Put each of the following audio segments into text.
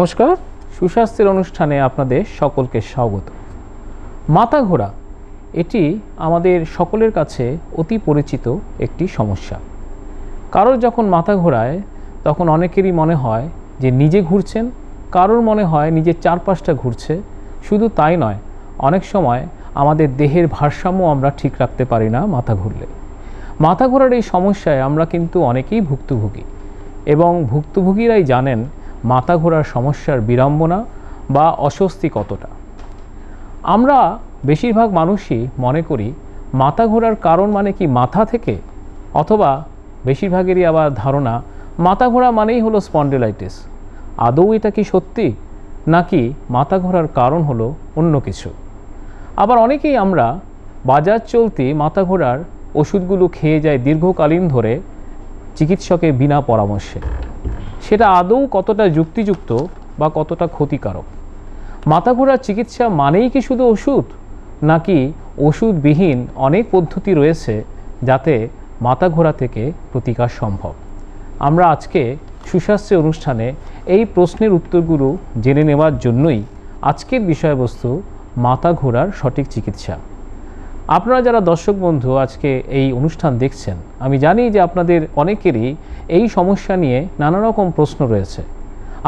নমস্কার সুস্বাস্থ্যের অনুষ্ঠানে আপনাদের সকলকে স্বাগত মাথা ঘোরা এটি আমাদের সকলের কাছে অতি পরিচিত একটি সমস্যা কারোর যখন মাথা ঘোরায় তখন অনেকেরই মনে হয় যে নিজে ঘুরছেন কারোর মনে হয় নিজের চারপাশটা ঘুরছে শুধু তাই নয় অনেক সময় আমাদের দেহের ভারসাম্য আমরা ঠিক রাখতে পারি না মাথা ঘুরলে মাথা ঘোরার এই সমস্যায় আমরা কিন্তু অনেকেই ভুক্তভোগী এবং ভুক্তভোগীরাই জানেন মাথা ঘোরার সমস্যার বিড়ম্বনা বা অস্বস্তি কতটা আমরা বেশিরভাগ মানুষই মনে করি মাথা ঘোরার কারণ মানে কি মাথা থেকে অথবা বেশিরভাগেরই আবার ধারণা মাথা ঘোরা মানেই হলো স্পন্ডেলাইটিস আদৌ এটা কি সত্যি নাকি মাথা ঘোরার কারণ হলো অন্য কিছু আবার অনেকেই আমরা বাজার চলতি মাথা ঘোরার ওষুধগুলো খেয়ে যায় দীর্ঘকালীন ধরে চিকিৎসকের বিনা পরামর্শে সেটা আদৌ কতটা যুক্তিযুক্ত বা কতটা ক্ষতিকারক মাথা ঘোরার চিকিৎসা মানেই কি শুধু ওষুধ নাকি ওষুধবিহীন অনেক পদ্ধতি রয়েছে যাতে মাথা ঘোরা থেকে প্রতিকার সম্ভব আমরা আজকে সুস্বাস্থ্য অনুষ্ঠানে এই প্রশ্নের উত্তরগুলো জেনে নেওয়ার জন্যই আজকের বিষয়বস্তু মাথা ঘোরার সঠিক চিকিৎসা আপনারা যারা দর্শক বন্ধু আজকে এই অনুষ্ঠান দেখছেন আমি জানি যে আপনাদের অনেকেরই এই সমস্যা নিয়ে নানা রকম প্রশ্ন রয়েছে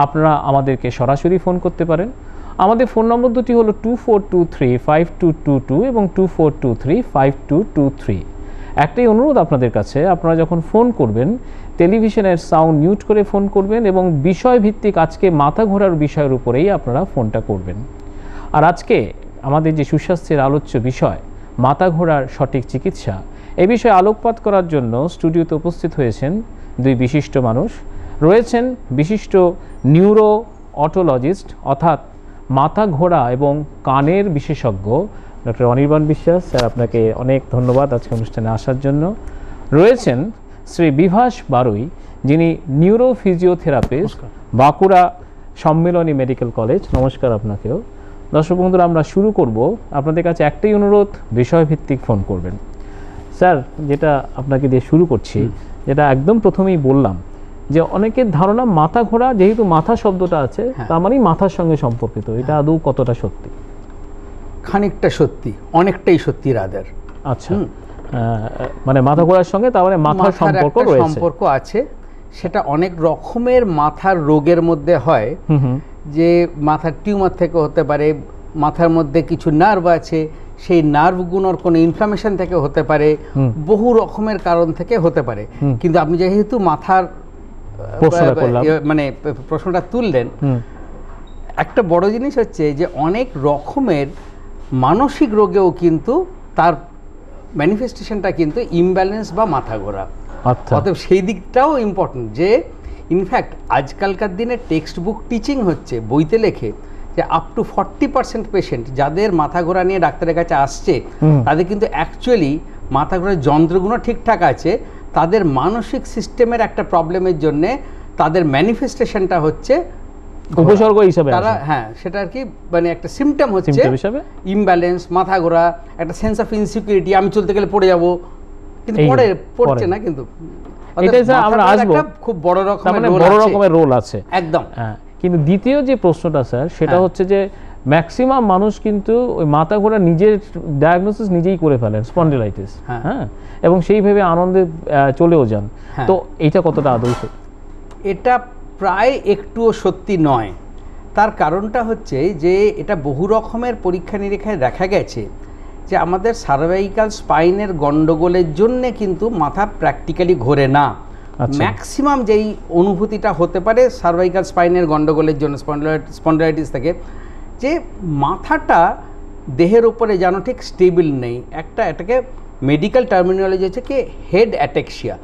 আপনারা আমাদেরকে সরাসরি ফোন করতে পারেন আমাদের ফোন নম্বর দুটি হলো two four two three five two two two এবং two four two three five two two three একটাই অনুরোধ আপনাদের কাছে আপনারা যখন ফোন করবেন টেলিভিশনের সাউন্ড মিউট করে ফোন করবেন এবং বিষয়ভিত্তিক আজকে মাথা ঘোরার বিষয়ের উপরেই আপনারা ফোনটা করবেন আর আজকে আমাদের যে সুস্বাস্থ্যের আলোচ্য বিষয় মাথা ঘোরার সঠিক চিকিৎসা এ বিষয়ে আলোকপাত করার জন্য স্টুডিওতে উপস্থিত হয়েছেন দুই বিশিষ্ট মানুষ রয়েছেন বিশিষ্ট নিউরো অটোলজিস্ট অর্থাৎ মাথা ঘোরা এবং কানের বিশেষজ্ঞ ডক্টর অনির্বাণ বিশ্বাস স্যার আপনাকে অনেক ধন্যবাদ আজকে অনুষ্ঠানে আসার জন্য রয়েছেন শ্রী বিভাস বারুই যিনি neuro physiotherapist Bankura Sammilani medical college নমস্কার আপনাকেও দর্শক বন্ধুরা আমরা শুরু করব আপনাদের কাছে একটাই অনুরোধ বিষয়ভিত্তিক ফোন করবেন স্যার যেটা আপনাকে দিয়ে শুরু করছি যেটা একদম প্রথমেই বললাম যে অনেকের ধারণা মাথা ঘোরা যেহেতু মাথা শব্দটা আছে হ্যাঁ। তার মানেই মাথার সঙ্গে সম্পর্কিত হ্যাঁ। এটা আদৌ কতটা সত্যি খানিকটা সত্যি অনেকটাই সত্যি রাদের আচ্ছা মানে মাথা ঘোরার সঙ্গে তার মানে মাথার সম্পর্ক সম্পর্ক আছে সেটা অনেক রকমের মাথার রোগের মধ্যে হয় যে মাথার টিউমার থেকে হতে পারে মাথার মধ্যে কিছু নার্ভ আছে সেই নার্ভগুলোর কোনো ইনফ্লামেশন থেকে হতে পারে বহু রকমের কারণ থেকে হতে পারে কিন্তু আপনি যেহেতু মাথার ইয়ে, মানে প্রশ্নটা তুললেন একটা বড় জিনিস হচ্ছে যে অনেক রকমের মানসিক রোগেও কিন্তু তার ম্যানিফেস্টেশনটা কিন্তু ইমব্যালেন্স বা মাথা ঘোরা আচ্ছা। অর্থাৎ সেই দিকটাও ইম্পর্টেন্ট যে ইনফ্যাক্ট আজকালকার দিনে টেক্সট বুক টিচিং হচ্ছে বইতে লেখে যে up to forty percent patient যাদের মাথা ঘোরা নিয়ে ডাক্তারের কাছে আসছে তাদের কিন্তু অ্যাকচুয়ালি মাথা ঘোরার যন্ত্রগুলো ঠিকঠাক আছে তাদের মানসিক সিস্টেমের একটা প্রবলেমের জন্যে তাদের ম্যানিফেস্টেশনটা হচ্ছে উপসর্গ হিসাবে তারা হ্যাঁ সেটা আর কি মানে একটা সিমটম হচ্ছে ইমব্যালেন্স মাথা ঘোরা একটা সেন্স অফ ইনসিকিউরিটি আমি চলতে গেলে পড়ে যাব কিন্তু পড়ে পড়ছে না কিন্তু মানে হ্যাঁ কিন্তু দ্বিতীয় যে প্রশ্নটা স্যার সেটা হ্যাঁ। হচ্ছে যে ম্যাক্সিমাম মানুষ কিন্তু ওই মাথা ঘোরা নিজের ডায়াগনোসিস নিজেই করে ফেলেন স্পন্ডিলাইটিস হ্যাঁ।, হ্যাঁ এবং সেইভাবে আনন্দে চলেও যান হ্যাঁ। তো এটা কতটা আদৌ এটা প্রায় একটুও সত্যি নয় তার কারণটা হচ্ছে যে এটা বহু রকমের পরীক্ষা নিরীক্ষায় দেখা গেছে যে আমাদের সার্ভাইকাল স্পাইনের গন্ডগোলের জন্যে কিন্তু মাথা প্র্যাকটিক্যালি ঘোরে না ম্যাক্সিমাম আচ্ছা। যেই অনুভূতিটা হতে পারে সার্ভাইকাল স্পাইনের গন্ডগোলের জন্য স্পন্ডলাইটিস থেকে যে মাথাটা দেহের উপরে যেন ঠিক স্টেবিল নেই একটা এটাকে মেডিকেল টার্মিনোলজি হচ্ছে কি হেড অ্যাটেক্সিয়া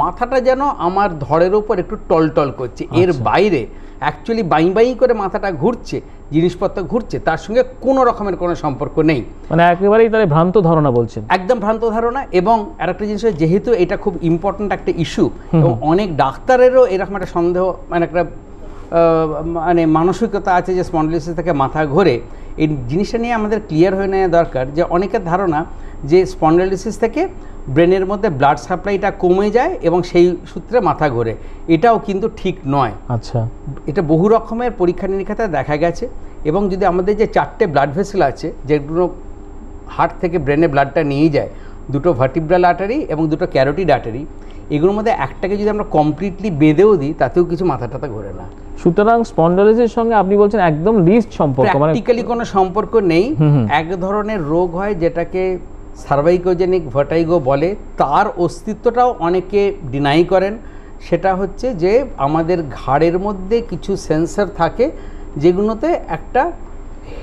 মাথাটা যেন আমার ধরের ওপর একটু টলটল করছে এর আচ্ছা। বাইরে অ্যাকচুয়ালি বাই বাই করে মাথাটা ঘুরছে জিনিসপত্র ঘুরছে তার সঙ্গে কোনো রকমের কোনো সম্পর্ক নেই মানে একেবারেই তাহলে ভ্রান্ত ধারণা বলছেন একদম ভ্রান্ত ধারণা এবং আরেকটা জিনিস যেহেতু এটা খুব ইম্পর্ট্যান্ট একটা ইস্যু এবং অনেক ডাক্তারেরও এরকম একটা সন্দেহ মানে একটা মানে মানসিকতা আছে যে স্পন্ডলিসিস থেকে মাথা ঘোরে এই জিনিসটা নিয়ে আমাদের ক্লিয়ার হয়ে নেওয়া দরকার যে অনেকের ধারণা যে স্পন্ডালিসিস থেকে ব্রেনের মধ্যে ব্লাড সাপ্লাইটা কমে যায় এবং সেই সূত্রে মাথা ঘোরে এটাও কিন্তু ঠিক নয় আচ্ছা এটা বহু রকমের পরীক্ষা নিরীক্ষাতে দেখা গেছে এবং যদি আমাদের যে চারটে ব্লাড ভেসেল আছে যেগুলো হার্ট থেকে ব্রেনে ব্লাডটা নিয়ে যায় দুটো ভার্টিব্রাল আটারি এবং দুটো ক্যারোটিড আটারি এগুলোর মধ্যে একটাকে যদি আমরা কমপ্লিটলি বেঁধেও দিই তাতেও কিছু মাথা টাথা ঘোরে না সুতরাং স্পন্ডালাইসিসের সঙ্গে আপনি বলছেন একদম লিস্ট সম্পর্ক মানে প্র্যাকটিক্যালি কোনো সম্পর্ক নেই এক ধরনের রোগ হয় যেটাকে সার্ভাইকোজেনিক ভটাইগো বলে তার অস্তিত্বটাও অনেকে ডিনাই করেন সেটা হচ্ছে যে আমাদের ঘাড়ের মধ্যে কিছু সেন্সার থাকে যেগুলোতে একটা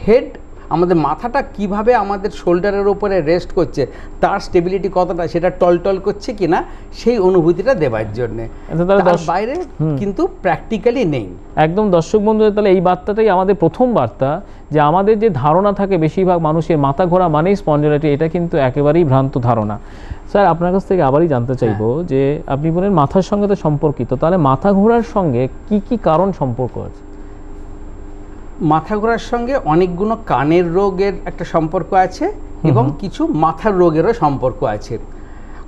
হেড আমাদের মাথাটা কিভাবে আমাদের শোল্ডারের ওপরে রেস্ট করছে তার স্টেবিলিটি কতটা সেটা টলটল করছে কি না সেই অনুভূতিটা দেওয়ার জন্য আচ্ছা, বাইরে কিন্তু প্র্যাকটিক্যালি নেই একদম দর্শক বন্ধুদের তাহলে এই বার্তাটাই আমাদের প্রথম বার্তা যে আমাদের যে ধারণা থাকে বেশিরভাগ মানুষের মাথা ঘোরা মানেই স্পন্ডিলাইটিস এটা কিন্তু একেবারেই ভ্রান্ত ধারণা স্যার আপনার কাছ থেকে আবারই জানতে হ্যাঁ। চাইবো যে আপনি বলেন মাথার সঙ্গে তো সম্পর্কিত তাহলে মাথা ঘোরার সঙ্গে কি কি কারণ সম্পর্ক আছে মাথা ঘোরার সঙ্গে অনেকগুলো কানের রোগের একটা সম্পর্ক আছে এবং কিছু মাথার রোগেরও সম্পর্ক আছে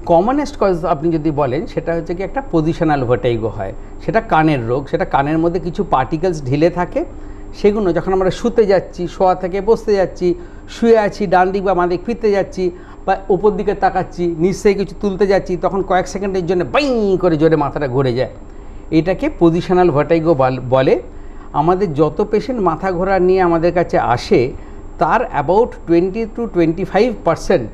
কমনেস্ট কজ আপনি যদি বলেন সেটা হচ্ছে কি একটা পজিশনাল ভোটাইগো হয় সেটা কানের রোগ সেটা কানের মধ্যে কিছু পার্টিকেলস ঢিলে থাকে সেগুলো যখন আমরা শুতে যাচ্ছি শোয়া থেকে বসতে যাচ্ছি শুয়ে আছি ডান দিক বা মাদিক ফিরতে যাচ্ছি বা ওপর দিকে তাকাচ্ছি নিশ্চয়ই কিছু তুলতে যাচ্ছি তখন কয়েক সেকেন্ডের জন্য বাইং করে জোরে মাথাটা ঘুরে যায় এটাকে পজিশনাল ভার্টাইগো বলে আমাদের যত পেশেন্ট মাথা ঘোরা নিয়ে আমাদের কাছে আসে তার about twenty two twenty five percent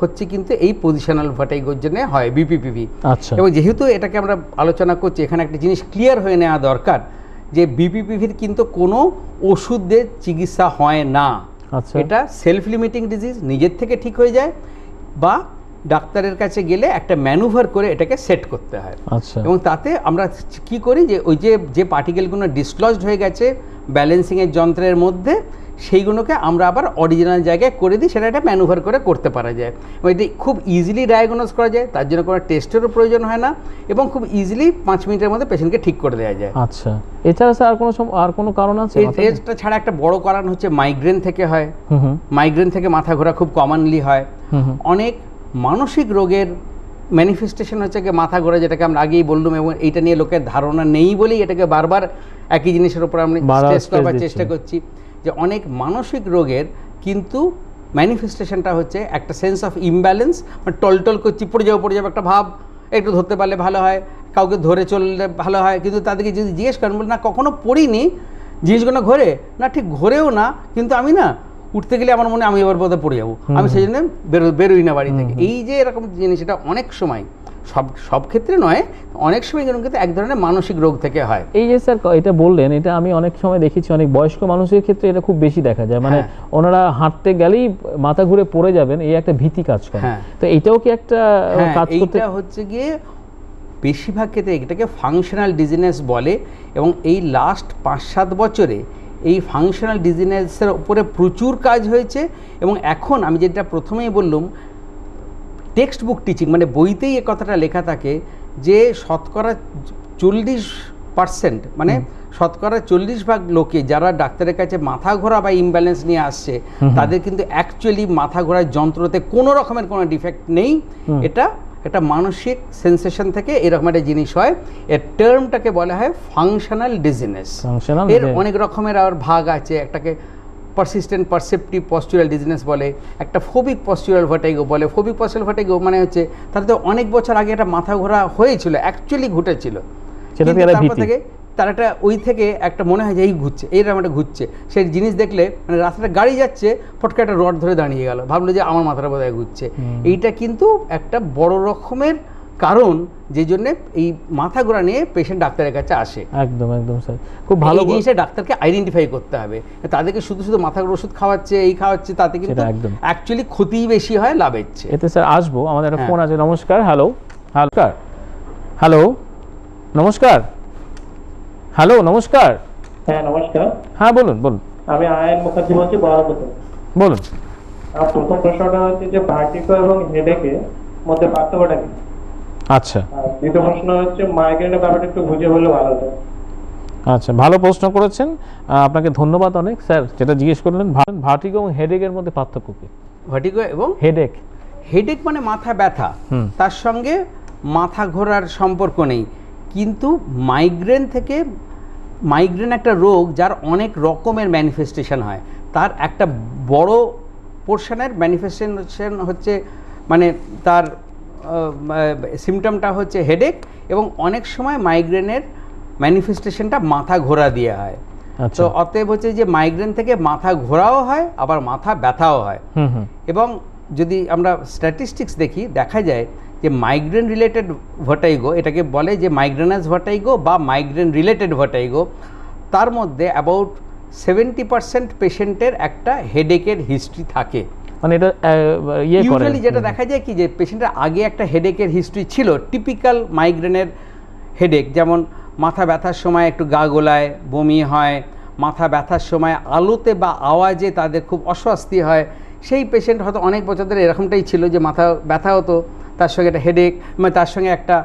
হচ্ছে কিন্তু এই পজিশনাল ভার্টাইগোর জন্য হয় বিপিপিভি আচ্ছা এবং যেহেতু এটাকে আমরা আলোচনা করছি এখানে একটা জিনিস ক্লিয়ার হয়ে নেওয়া দরকার যে বিপিপিভির কিন্তু কোনো ওষুধের চিকিৎসা হয় না আচ্ছা এটা সেলফ লিমিটিং ডিজিজ নিজের থেকে ঠিক হয়ে যায় বা ডাক্তারের কাছে গেলে একটা ম্যানুভার করে এটাকে সেট করতে হয় আচ্ছা। এবং তাতে আমরা কি করি যে ওই যে যে পার্টিকেলগুলো ডিসলজড হয়ে গেছে ব্যালেন্সিংয়ের যন্ত্রের মধ্যে সেইগুলোকে আমরা আবার অরিজিনাল জায়গায় করে দিই সেটা একটা ম্যানুভার করে করতে পারা যায় এবং এটি খুব ইজিলি ডায়াগনোস করা যায় তার জন্য কোনো টেস্টেরও প্রয়োজন হয় না এবং খুব ইজিলি পাঁচ মিনিটের মধ্যে পেশেন্টকে ঠিক করে দেওয়া যায় আচ্ছা এছাড়া স্যার আর কোনো আর কোনো কারণ আছে এটা ছাড়া একটা বড় কারণ হচ্ছে মাইগ্রেন থেকে হয় মাইগ্রেন থেকে মাথা ঘোরা খুব কমনলি হয় অনেক মানসিক রোগের ম্যানিফেস্টেশন হচ্ছে কি মাথা ঘোরা যেটাকে আমরা আগেই বললাম এবং এটা নিয়ে লোকের ধারণা নেই বলেই এটাকে বারবার একই জিনিসের উপর আমরা চেষ্টা করছি যে অনেক মানসিক রোগের কিন্তু ম্যানিফেস্টেশনটা হচ্ছে একটা সেন্স অফ ইমব্যালেন্স মানে টলটল করছি পড়ে যাবো পড়ে যাবো একটা ভাব একটু ধরতে পারলে ভালো হয় কাউকে ধরে চললে ভালো হয় কিন্তু তাদেরকে যদি জিজ্ঞেস করেন বলে না কখনো পড়িনি জিনিসগুলো ঘোরে না ঠিক ঘোরেও না কিন্তু আমি না উঠতে গেলে আমার মনে আমি এবার বোধহয় পড়ে যাবো আমি সেই জন্য বেরো বেরোই না বাড়ি থেকে এই যে এরকম জিনিস এটা অনেক সময় সব সব ক্ষেত্রে নয় অনেক সময় এরকম ক্ষেত্রে এক ধরনের মানসিক রোগ থেকে হয় এই যে স্যার এটা বললেন এটা আমি অনেক সময় দেখেছি অনেক বয়স্ক মানুষের ক্ষেত্রে এটা খুব বেশি দেখা যায় মানে হ্যাঁ। ওনারা হাঁটতে গেলেই মাথা ঘুরে পড়ে যাবেন এই একটা ভীতি কাজ করে হ্যাঁ। তো এটাও কি একটা হ্যাঁ, কাজ করতে হচ্ছে গিয়ে বেশিরভাগ ক্ষেত্রে এটাকে ফাংশনাল ডিজিনেস বলে এবং এই লাস্ট পাঁচ সাত বছরে এই ফাংশনাল ডিজিনেসের উপরে প্রচুর কাজ হয়েছে এবং এখন আমি যেটা প্রথমেই বললাম টেক্সট বুক টিচিং মানে বইতেই এ কথাটা লেখা থাকে যে শতকরা চল্লিশ পার্সেন্ট মানে শতকরা চল্লিশ ভাগ লোকে যারা ডাক্তারের কাছে মাথা ঘোরা বা ইমব্যালেন্স নিয়ে আসছে তাদের কিন্তু অ্যাকচুয়ালি মাথা ঘোরার যন্ত্রতে কোনো রকমের কোনো ডিফেক্ট নেই এটা একটা মানসিক সেন্সেশন থেকে এরকম একটা জিনিস হয় এর টার্মটাকে বলা হয় ফাংশনাল ডিজিনেস এর অনেক রকমের আর ভাগ আছে একটাকে পারসিস্টেন্ট পারসেপটিভ পস্টুরাল ডিজনেস বলে একটা ফোবিক পস্টুরাল ভাটাইগো বলে ফোবিক পস্টুরাল ভার্টাইগো মানে হচ্ছে তার তো অনেক বছর আগে একটা মাথা ঘোরা হয়েছিল অ্যাকচুয়ালি ঘটেছিল তারপর থেকে তার একটা ওই থেকে একটা মনে হয় যে এই ঘুরছে এইরকম একটা ঘুরছে সেই জিনিস দেখলে মানে রাস্তাটা গাড়ি যাচ্ছে ফটকে একটা রড ধরে দাঁড়িয়ে গেল ভাবলো যে আমার মাথাটা বোধহয় ঘুরছে এইটা কিন্তু একটা বড় রকমের কারণ যে জন্য এই মাথা ঘোরা নিয়ে পেশেন্ট ডাক্তারের কাছে আসে একদম একদম স্যার খুব ভালো জিনিসটা ডাক্তারকে আইডেন্টিফাই করতে হবে তাদেরকে শুধু শুধু মাথা ওষুধ খাওয়াচ্ছে এই খাওয়াচ্ছে তাতে কিন্তু একদম অ্যাকচুয়ালি ক্ষতিই বেশি হয় লাভের চেয়ে এতে স্যার আসবো আমাদের একটা হ্যাঁ। ফোন আছে নমস্কার হ্যালো নমস্কার হ্যালো নমস্কার হ্যালো নমস্কার হ্যাঁ নমস্কার হ্যাঁ বলুন বলুন আমি আয়ন মুখার্জি বলছি বলুন প্রথম প্রশ্নটা হচ্ছে যে পার্টিকো এবং হেডেকে মধ্যে পার্থক্যটা কি আচ্ছা দ্বিতীয় প্রশ্ন হচ্ছে মাইগ্রেনের ব্যাপারটা একটু বুঝে বললে ভালো হতো আচ্ছা ভালো প্রশ্ন করেছেন আপনাকে ধন্যবাদ অনেক স্যার যেটা জিজ্ঞেস করলেন ভার্টিগো এবং হেডেকের মধ্যে পার্থক্য কি ভার্টিগো এবং হেডেক হেডেক মানে মাথা ব্যথা তার সঙ্গে মাথা ঘোরার সম্পর্ক নেই কিন্তু মাইগ্রেন থেকে মাইগ্রেন একটা রোগ যার অনেক রকমের ম্যানিফেস্টেশন হয় তার একটা বড় পোর্শনের ম্যানিফেস্টেশন হচ্ছে মানে তার সিমটমটা হচ্ছে হেডেক এবং অনেক সময় মাইগ্রেনের ম্যানিফেস্টেশনটা মাথা ঘোরা দিয়ে হয় আচ্ছা। তো অতএব হচ্ছে যে মাইগ্রেন থেকে মাথা ঘোরাও হয় আবার মাথা ব্যথাও হয় এবং যদি আমরা স্ট্যাটিস্টিক্স দেখি দেখা যায় যে মাইগ্রেন রিলেটেড ভোটাইগো এটাকে বলে যে মাইগ্রেনাস ভোটাইগো বা মাইগ্রেন রিলেটেড ভটাইগো তার মধ্যে অ্যাবাউট সেভেন্টি পার্সেন্ট পেশেন্টের একটা হেডেকের হিস্ট্রি থাকে মানে এটা ইয়ে করে যেটা দেখা যায় কি যে পেশেন্টের আগে একটা হেডেকের হিস্ট্রি ছিল টিপিক্যাল মাইগ্রেনের হেডেক যেমন মাথা ব্যথার সময় একটু গা গোলায় বমি হয় মাথা ব্যথার সময় আলোতে বা আওয়াজে তাদের খুব অস্বস্তি হয় সেই পেশেন্ট হয়তো অনেক বছর ধরে এরকমটাই ছিল যে মাথা ব্যথা হতো তার সঙ্গে একটা হেডেক মানে তার সঙ্গে একটা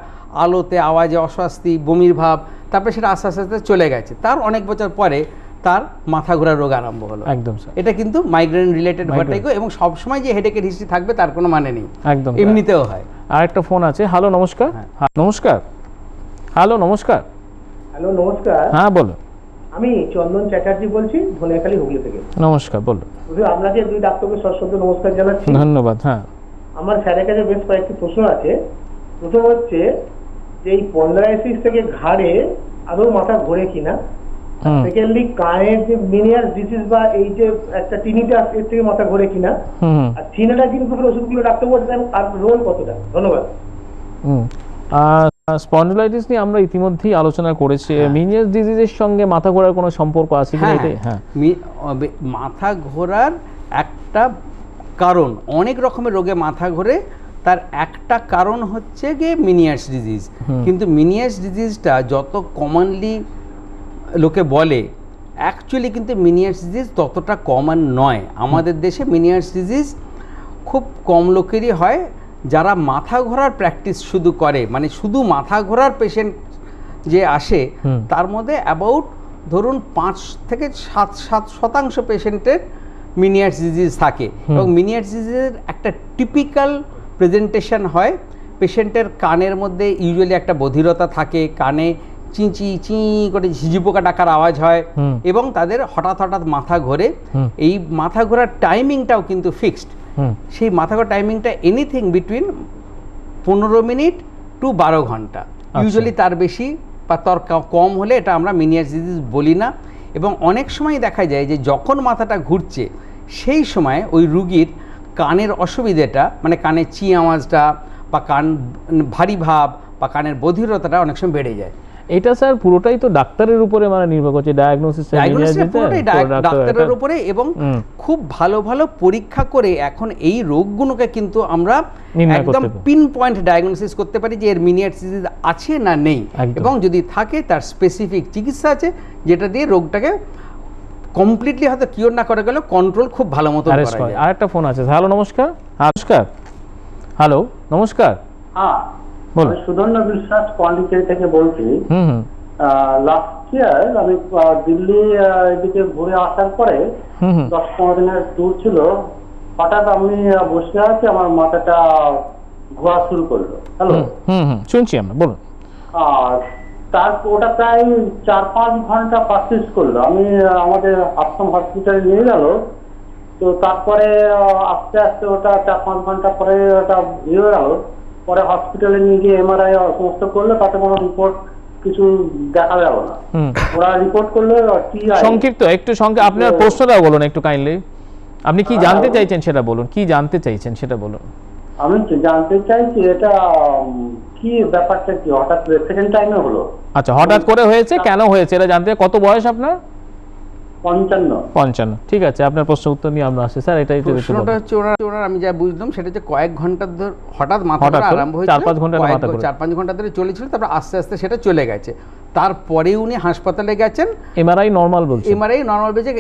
আলোতে আওয়াজে অস্বস্তি বমির ভাব তারপরে সেটা আস্তে আস্তে আস্তে চলে গেছে তার অনেক বছর পরে তার মাথা ঘোরার রোগ আরম্ভ হলো একদম এটা কিন্তু মাইগ্রেন রিলেটেড ভার্টিগো এবং সবসময় যে হেডেকের হিস্ট্রি থাকবে তার কোনো মানে নেই একদম এমনিতেও হয় আর একটা ফোন আছে হ্যালো নমস্কার হ্যাঁ। হ্যাঁ, নমস্কার হ্যালো নমস্কার হ্যালো নমস্কার হ্যাঁ বলো আমি চন্দন চ্যাটার্জি বলছি ধনেখালী হুগলি থেকে নমস্কার বলো আপনাকে দুই ডাক্তারকে সশ্রদ্ধ নমস্কার জানাচ্ছি ধন্যবাদ হ্যাঁ আমার স্যারের কাছে বেশ কয়েকটি প্রশ্ন আছে প্রথম হচ্ছে যে এই পন্ডারাইসিস থেকে ঘাড়ে আদৌ মাথা ঘোরে কিনা সেকেন্ডলি যে মিনিয়াস ডিসিজ বা এই যে একটা এর থেকে মাথা ঘোরে কিনা আর কিন্তু ওষুধগুলো বলছে আর রোল কতটা ধন্যবাদ নিয়ে আমরা ইতিমধ্যেই আলোচনা করেছি মিনিয়াস হ্যাঁ। ডিজিজের সঙ্গে মাথা ঘোরার কোনো সম্পর্ক আছে কি হ্যাঁ, হ্যাঁ। মাথা ঘোরার একটা কারণ অনেক রকমের রোগে মাথা ঘোরে তার একটা কারণ হচ্ছে গিয়ে মিনিয়াস ডিজিজ কিন্তু মিনিয়াস ডিজিজটা যত কমনলি লোকে বলে অ্যাকচুয়ালি কিন্তু মিনিয়ার্স ডিজিজ ততটা কমন নয় আমাদের দেশে মিনিয়ার্স ডিজিজ খুব কম লোকেরই হয় যারা মাথা ঘোরার প্র্যাকটিস শুধু করে মানে শুধু মাথা ঘোরার পেশেন্ট যে আসে তার মধ্যে অ্যাবাউট ধরুন পাঁচ থেকে সাত সাত শতাংশ পেশেন্টের মিনিয়ার্স ডিজিজ থাকে এবং মিনিয়ার্স ডিজিজের একটা টিপিক্যাল প্রেজেন্টেশন হয় পেশেন্টের কানের মধ্যে ইউজুয়ালি একটা বধিরতা থাকে কানে চিঁ চি চি করে ঝিঝি পোকা ডাকার আওয়াজ হয় এবং তাদের হঠাৎ হঠাৎ মাথা ঘোরে এই মাথা ঘোরার টাইমিংটাও কিন্তু ফিক্সড সেই মাথা ঘোরার টাইমিংটা এনিথিং বিটুইন পনেরো মিনিট টু বারো ঘন্টা ইউজুয়ালি আচ্ছা। তার বেশি বা তর কম হলে এটা আমরা মিনিয়ার ডিজিজ বলি না এবং অনেক সময় দেখা যায় যে যখন মাথাটা ঘুরছে সেই সময় ওই রুগীর কানের অসুবিধেটা মানে কানের চি আওয়াজটা বা কান ভারী ভাব বা কানের বধিরতাটা অনেক সময় বেড়ে যায় এটা স্যার পুরোটাই তো ডাক্তারের উপরে মানে নির্ভর করছে ডায়াগনোসিস ডাক্তারের উপরে এবং খুব ভালো ভালো পরীক্ষা করে এখন এই রোগগুলোকে কিন্তু আমরা একদম পিন পয়েন্ট ডায়াগনোসিস করতে পারি যে এর মিনিয়ার আছে না নেই এবং যদি থাকে তার স্পেসিফিক চিকিৎসা আছে যেটা দিয়ে রোগটাকে কমপ্লিটলি হয়তো কিওর না করা গেলে কন্ট্রোল খুব ভালো মতো আর একটা ফোন আছে হ্যালো নমস্কার নমস্কার হ্যালো নমস্কার হ্যাঁ সুধন্য বিশ্বাস পন্ডিচেরি থেকে বলছি লাস্ট ইয়ার আমি দিল্লি এদিকে ঘুরে আসার পরে দশ পনেরো দিনের ট্যুর ছিল হঠাৎ আমি বসে আছি আমার মাথাটা ঘোরা শুরু করলো হ্যালো শুনছি আমরা বলুন আর তার ওটা প্রায় চার পাঁচ ঘন্টা প্র্যাকটিস করলো আমি আমাদের আসাম হসপিটালে নিয়ে গেল তো তারপরে আস্তে আস্তে ওটা চার পাঁচ ঘন্টা পরে ওটা ইয়ে গেলো পরে হসপিটালে নিয়ে গিয়ে এমআরআই সমস্ত করলে তাতে কোনো রিপোর্ট কিছু দেখা গেল না ওরা রিপোর্ট করলে সংক্ষিপ্ত একটু সংক্ষিপ্ত আপনার প্রশ্নটা বলুন একটু কাইন্ডলি আপনি কি হ্যাঁ, জানতে চাইছেন সেটা বলুন কি জানতে চাইছেন সেটা বলুন আমি জানতে চাইছি এটা কি ব্যাপারটা কি হঠাৎ সেকেন্ড টাইমে হলো আচ্ছা হঠাৎ করে হয়েছে কেন হয়েছে এটা জানতে কত বয়স আপনার ওনার আমি বুঝলাম সেটা কয়েক ঘন্টা ধরে হঠাৎ আরম্ভ চার পাঁচ ঘন্টা ধরে চলেছিল তারপর আস্তে আস্তে সেটা চলে গেছে তারপরে উনি হাসপাতালে গেছেন এমআরআই নর্মাল বলছে এমআরআই নর্মাল বলছে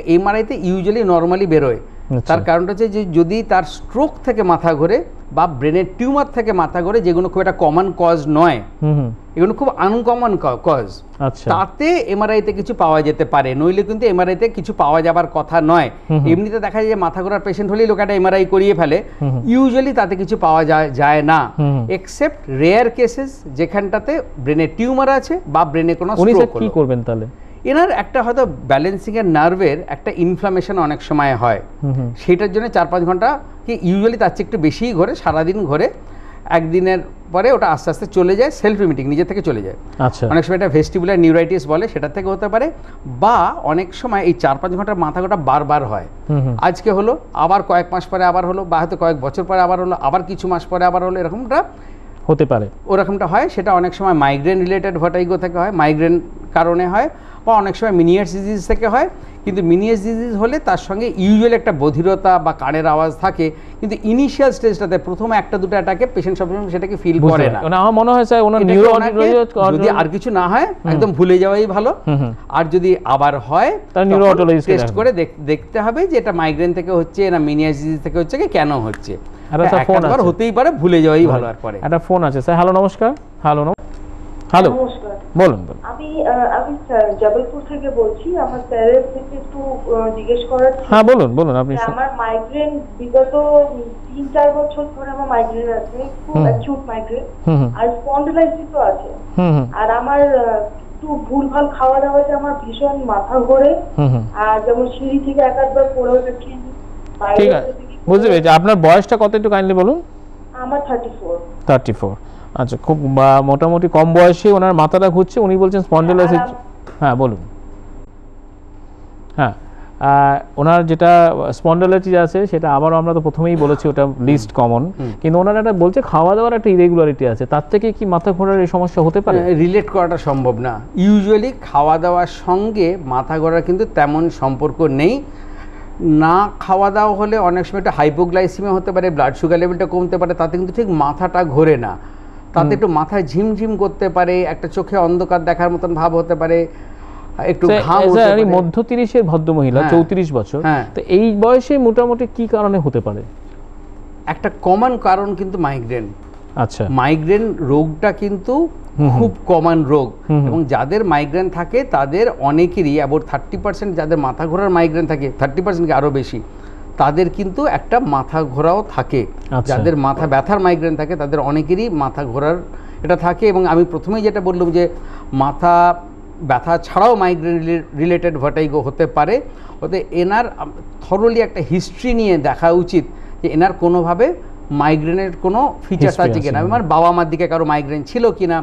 তে ইউজুয়ালি নর্মালি বেরোয় আচ্ছা। তার কারণটা হচ্ছে যে যদি তার স্ট্রোক থেকে মাথা ঘোরে বা ব্রেনের টিউমার থেকে মাথা ঘোরে যেগুলো খুব একটা কমন কজ নয় এগুলো খুব আনকমন কজ আচ্ছা। তাতে এমআরআইতে কিছু পাওয়া যেতে পারে নইলে কিন্তু এমআরআইতে কিছু পাওয়া যাবার কথা নয় এমনিতে দেখা যায় যে মাথা ঘোরার পেশেন্ট হলেই লোক একটা এমআরআই করিয়ে ফেলে ইউজুয়ালি তাতে কিছু পাওয়া যায় না এক্সেপ্ট রেয়ার কেসেস যেখানটাতে ব্রেনের টিউমার আছে বা ব্রেনে কোনো স্ট্রোক কি করবেন তাহলে এনার একটা হয়তো ব্যালেন্সিংয়ের নার্ভের একটা ইনফ্লামেশন অনেক সময় হয় সেটার জন্য চার পাঁচ ঘন্টা কি ইউজুয়ালি তার চেয়ে একটু বেশিই ঘরে সারাদিন ঘরে একদিনের পরে ওটা আস্তে আস্তে চলে যায় সেলফ ইমিটিং নিজে থেকে চলে যায় আচ্ছা অনেক সময় এটা ভেস্টিবুলার নিউরাইটিস বলে সেটা থেকে হতে পারে বা অনেক সময় এই চার পাঁচ ঘন্টার মাথা গোটা বারবার হয় আজকে হলো আবার কয়েক মাস পরে আবার হলো বা হয়তো কয়েক বছর পরে আবার হলো আবার কিছু মাস পরে আবার হলো এরকমটা হতে পারে ওরকমটা হয় সেটা অনেক সময় মাইগ্রেন রিলেটেড ভটাইগো থেকে হয় মাইগ্রেন কারণে হয় বা অনেক সময় মিনিয়ার্স ডিজিজ থেকে হয় কিন্তু মিনিয়াস ডিজিজ হলে তার সঙ্গে ইউজুয়াল একটা বধিরতা বা কানের আওয়াজ থাকে কিন্তু ইনিশিয়াল স্টেজটাতে প্রথমে একটা দুটো অ্যাটাকে পেশেন্ট সবসময় সেটাকে ফিল করে না আমার মনে হয় স্যার ওনার যদি আর কিছু না হয় একদম ভুলে যাওয়াই ভালো আর যদি আবার হয় টেস্ট করে দেখতে হবে যে এটা মাইগ্রেন থেকে হচ্ছে না মিনিয়াস ডিজিজ থেকে হচ্ছে কি কেন হচ্ছে ফোন হতেই পারে ভুলে যাওয়াই ভালো আর পরে একটা ফোন আছে স্যার হ্যালো নমস্কার হ্যালো হ্যালো বলুন বলুন আমি আমি জবলপুর থেকে বলছি আমার স্যারের থেকে একটু জিজ্ঞেস করার ছিল হ্যাঁ বলুন বলুন আপনি আমার মাইগ্রেন বিগত তিন চার বছর ধরে আমার মাইগ্রেন আছে খুব অ্যাকিউট মাইগ্রেন আর তো আছে আর আমার একটু ভুলভাল খাওয়া দাওয়াতে আমার ভীষণ মাথা ঘোরে আর যেমন সিঁড়ি থেকে এক একবার পড়ে গেছি ঠিক আছে বুঝতে পেরেছি আপনার বয়সটা কত একটু কাইন্ডলি বলুন আমার 34 34 আচ্ছা খুব মোটামুটি কম বয়সে ওনার মাথাটা ঘুরছে উনি বলছেন স্পন্ডেলাইসিস হ্যাঁ, হ্যাঁ।, হ্যাঁ বলুন হ্যাঁ ওনার যেটা স্পন্ডেলাইটিস আছে সেটা আবারও আমরা তো প্রথমেই বলেছি ওটা লিস্ট কমন কিন্তু ওনার একটা বলছে খাওয়া দাওয়ার একটা ইরেগুলারিটি আছে তার থেকে কি মাথা ঘোরার এই সমস্যা হতে পারে রিলেট করাটা সম্ভব না ইউজুয়ালি খাওয়া দাওয়ার সঙ্গে মাথা ঘোরার কিন্তু তেমন সম্পর্ক নেই না খাওয়া দাওয়া হলে অনেক সময় একটা হাইপোগ্লাইসিমিয়া হতে পারে ব্লাড সুগার লেভেলটা কমতে পারে তাতে কিন্তু ঠিক মাথাটা ঘোরে না তাতে একটু মাথায় ঝিমঝিম করতে পারে একটা চোখে অন্ধকার দেখার মতন ভাব হতে পারে মধ্য তিরিশের ভদ্র মহিলা হ্যাঁ। চৌত্রিশ বছর হ্যাঁ। এই বয়সে মোটামুটি কি কারণে হতে পারে একটা কমন কারণ কিন্তু মাইগ্রেন আচ্ছা মাইগ্রেন রোগটা কিন্তু খুব কমন রোগ এবং যাদের মাইগ্রেন থাকে তাদের অনেকেরই অ্যাবাউট থার্টি পার্সেন্ট যাদের মাথা ঘোরার মাইগ্রেন থাকে থার্টি পার্সেন্ট আরও বেশি তাদের কিন্তু একটা মাথা ঘোরাও থাকে আচ্ছা। যাদের মাথা ব্যথার মাইগ্রেন থাকে তাদের অনেকেরই মাথা ঘোরার এটা থাকে এবং আমি প্রথমেই যেটা বললাম যে মাথা ব্যথা ছাড়াও মাইগ্রেন রিলেটেড ভটাইগো হতে পারে ওতে এনার থরলি একটা হিস্ট্রি নিয়ে দেখা উচিত যে এনার কোনোভাবে মাইগ্রেনের কোনো ফিচার্স আছে কিনা আমার বাবা মার দিকে কারো মাইগ্রেন ছিল কিনা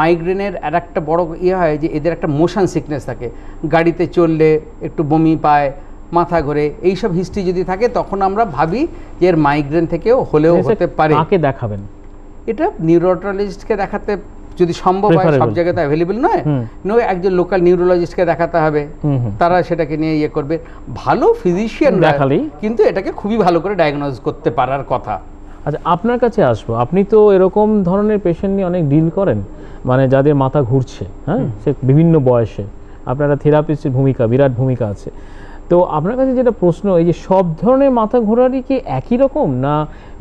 মাইগ্রেনের আর একটা বড় ইয়ে হয় যে এদের একটা মোশন সিকনেস থাকে গাড়িতে চললে একটু বমি পায় মাথা ঘোরে এইসব হিস্ট্রি যদি থাকে তখন আমরা ভাবি যে এর মাইগ্রেন থেকেও হলেও হতে পারে কাকে দেখাবেন এটা নিউরোটলজিস্টকে দেখাতে যদি সম্ভব হয় সব জায়গায় তো অ্যাভেলেবেল নয় নয় একজন লোকাল নিউরোলজিস্টকে দেখাতে হবে তারা সেটাকে নিয়ে ইয়ে করবে ভালো ফিজিশিয়ান দেখালেই কিন্তু এটাকে খুবই ভালো করে ডায়াগনোজ করতে পারার কথা আচ্ছা আপনার কাছে আসবো আপনি তো এরকম ধরনের পেশেন্ট নিয়ে অনেক ডিল করেন মানে যাদের মাথা ঘুরছে হ্যাঁ সে বিভিন্ন বয়সে আপনারা থেরাপিস্টের ভূমিকা বিরাট ভূমিকা আছে তো আপনার কাছে যেটা প্রশ্ন এই যে সব ধরনের মাথা ঘোরারই কি একই রকম না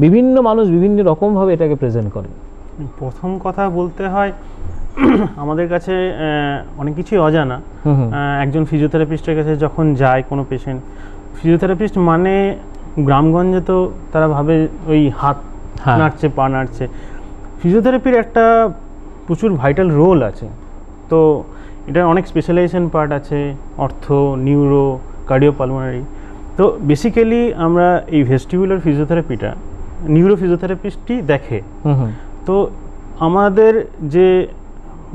বিভিন্ন মানুষ বিভিন্ন রকমভাবে এটাকে প্রেজেন্ট করে প্রথম কথা বলতে হয় আমাদের কাছে অনেক কিছুই অজানা একজন ফিজিওথেরাপিস্টের কাছে যখন যায় কোনো পেশেন্ট ফিজিওথেরাপিস্ট মানে গ্রামগঞ্জে তো তারা ভাবে ওই হাত হ্যাঁ। নাড়ছে পা নাড়ছে ফিজিওথেরাপির একটা প্রচুর ভাইটাল রোল আছে তো এটার অনেক স্পেশালাইজেশন পার্ট আছে অর্থ নিউরো পালমোনারি তো বেসিক্যালি আমরা এই ভেস্টিবুলার ফিজিওথেরাপিটা নিউরো ফিজিওথেরাপিস্টই দেখে তো আমাদের যে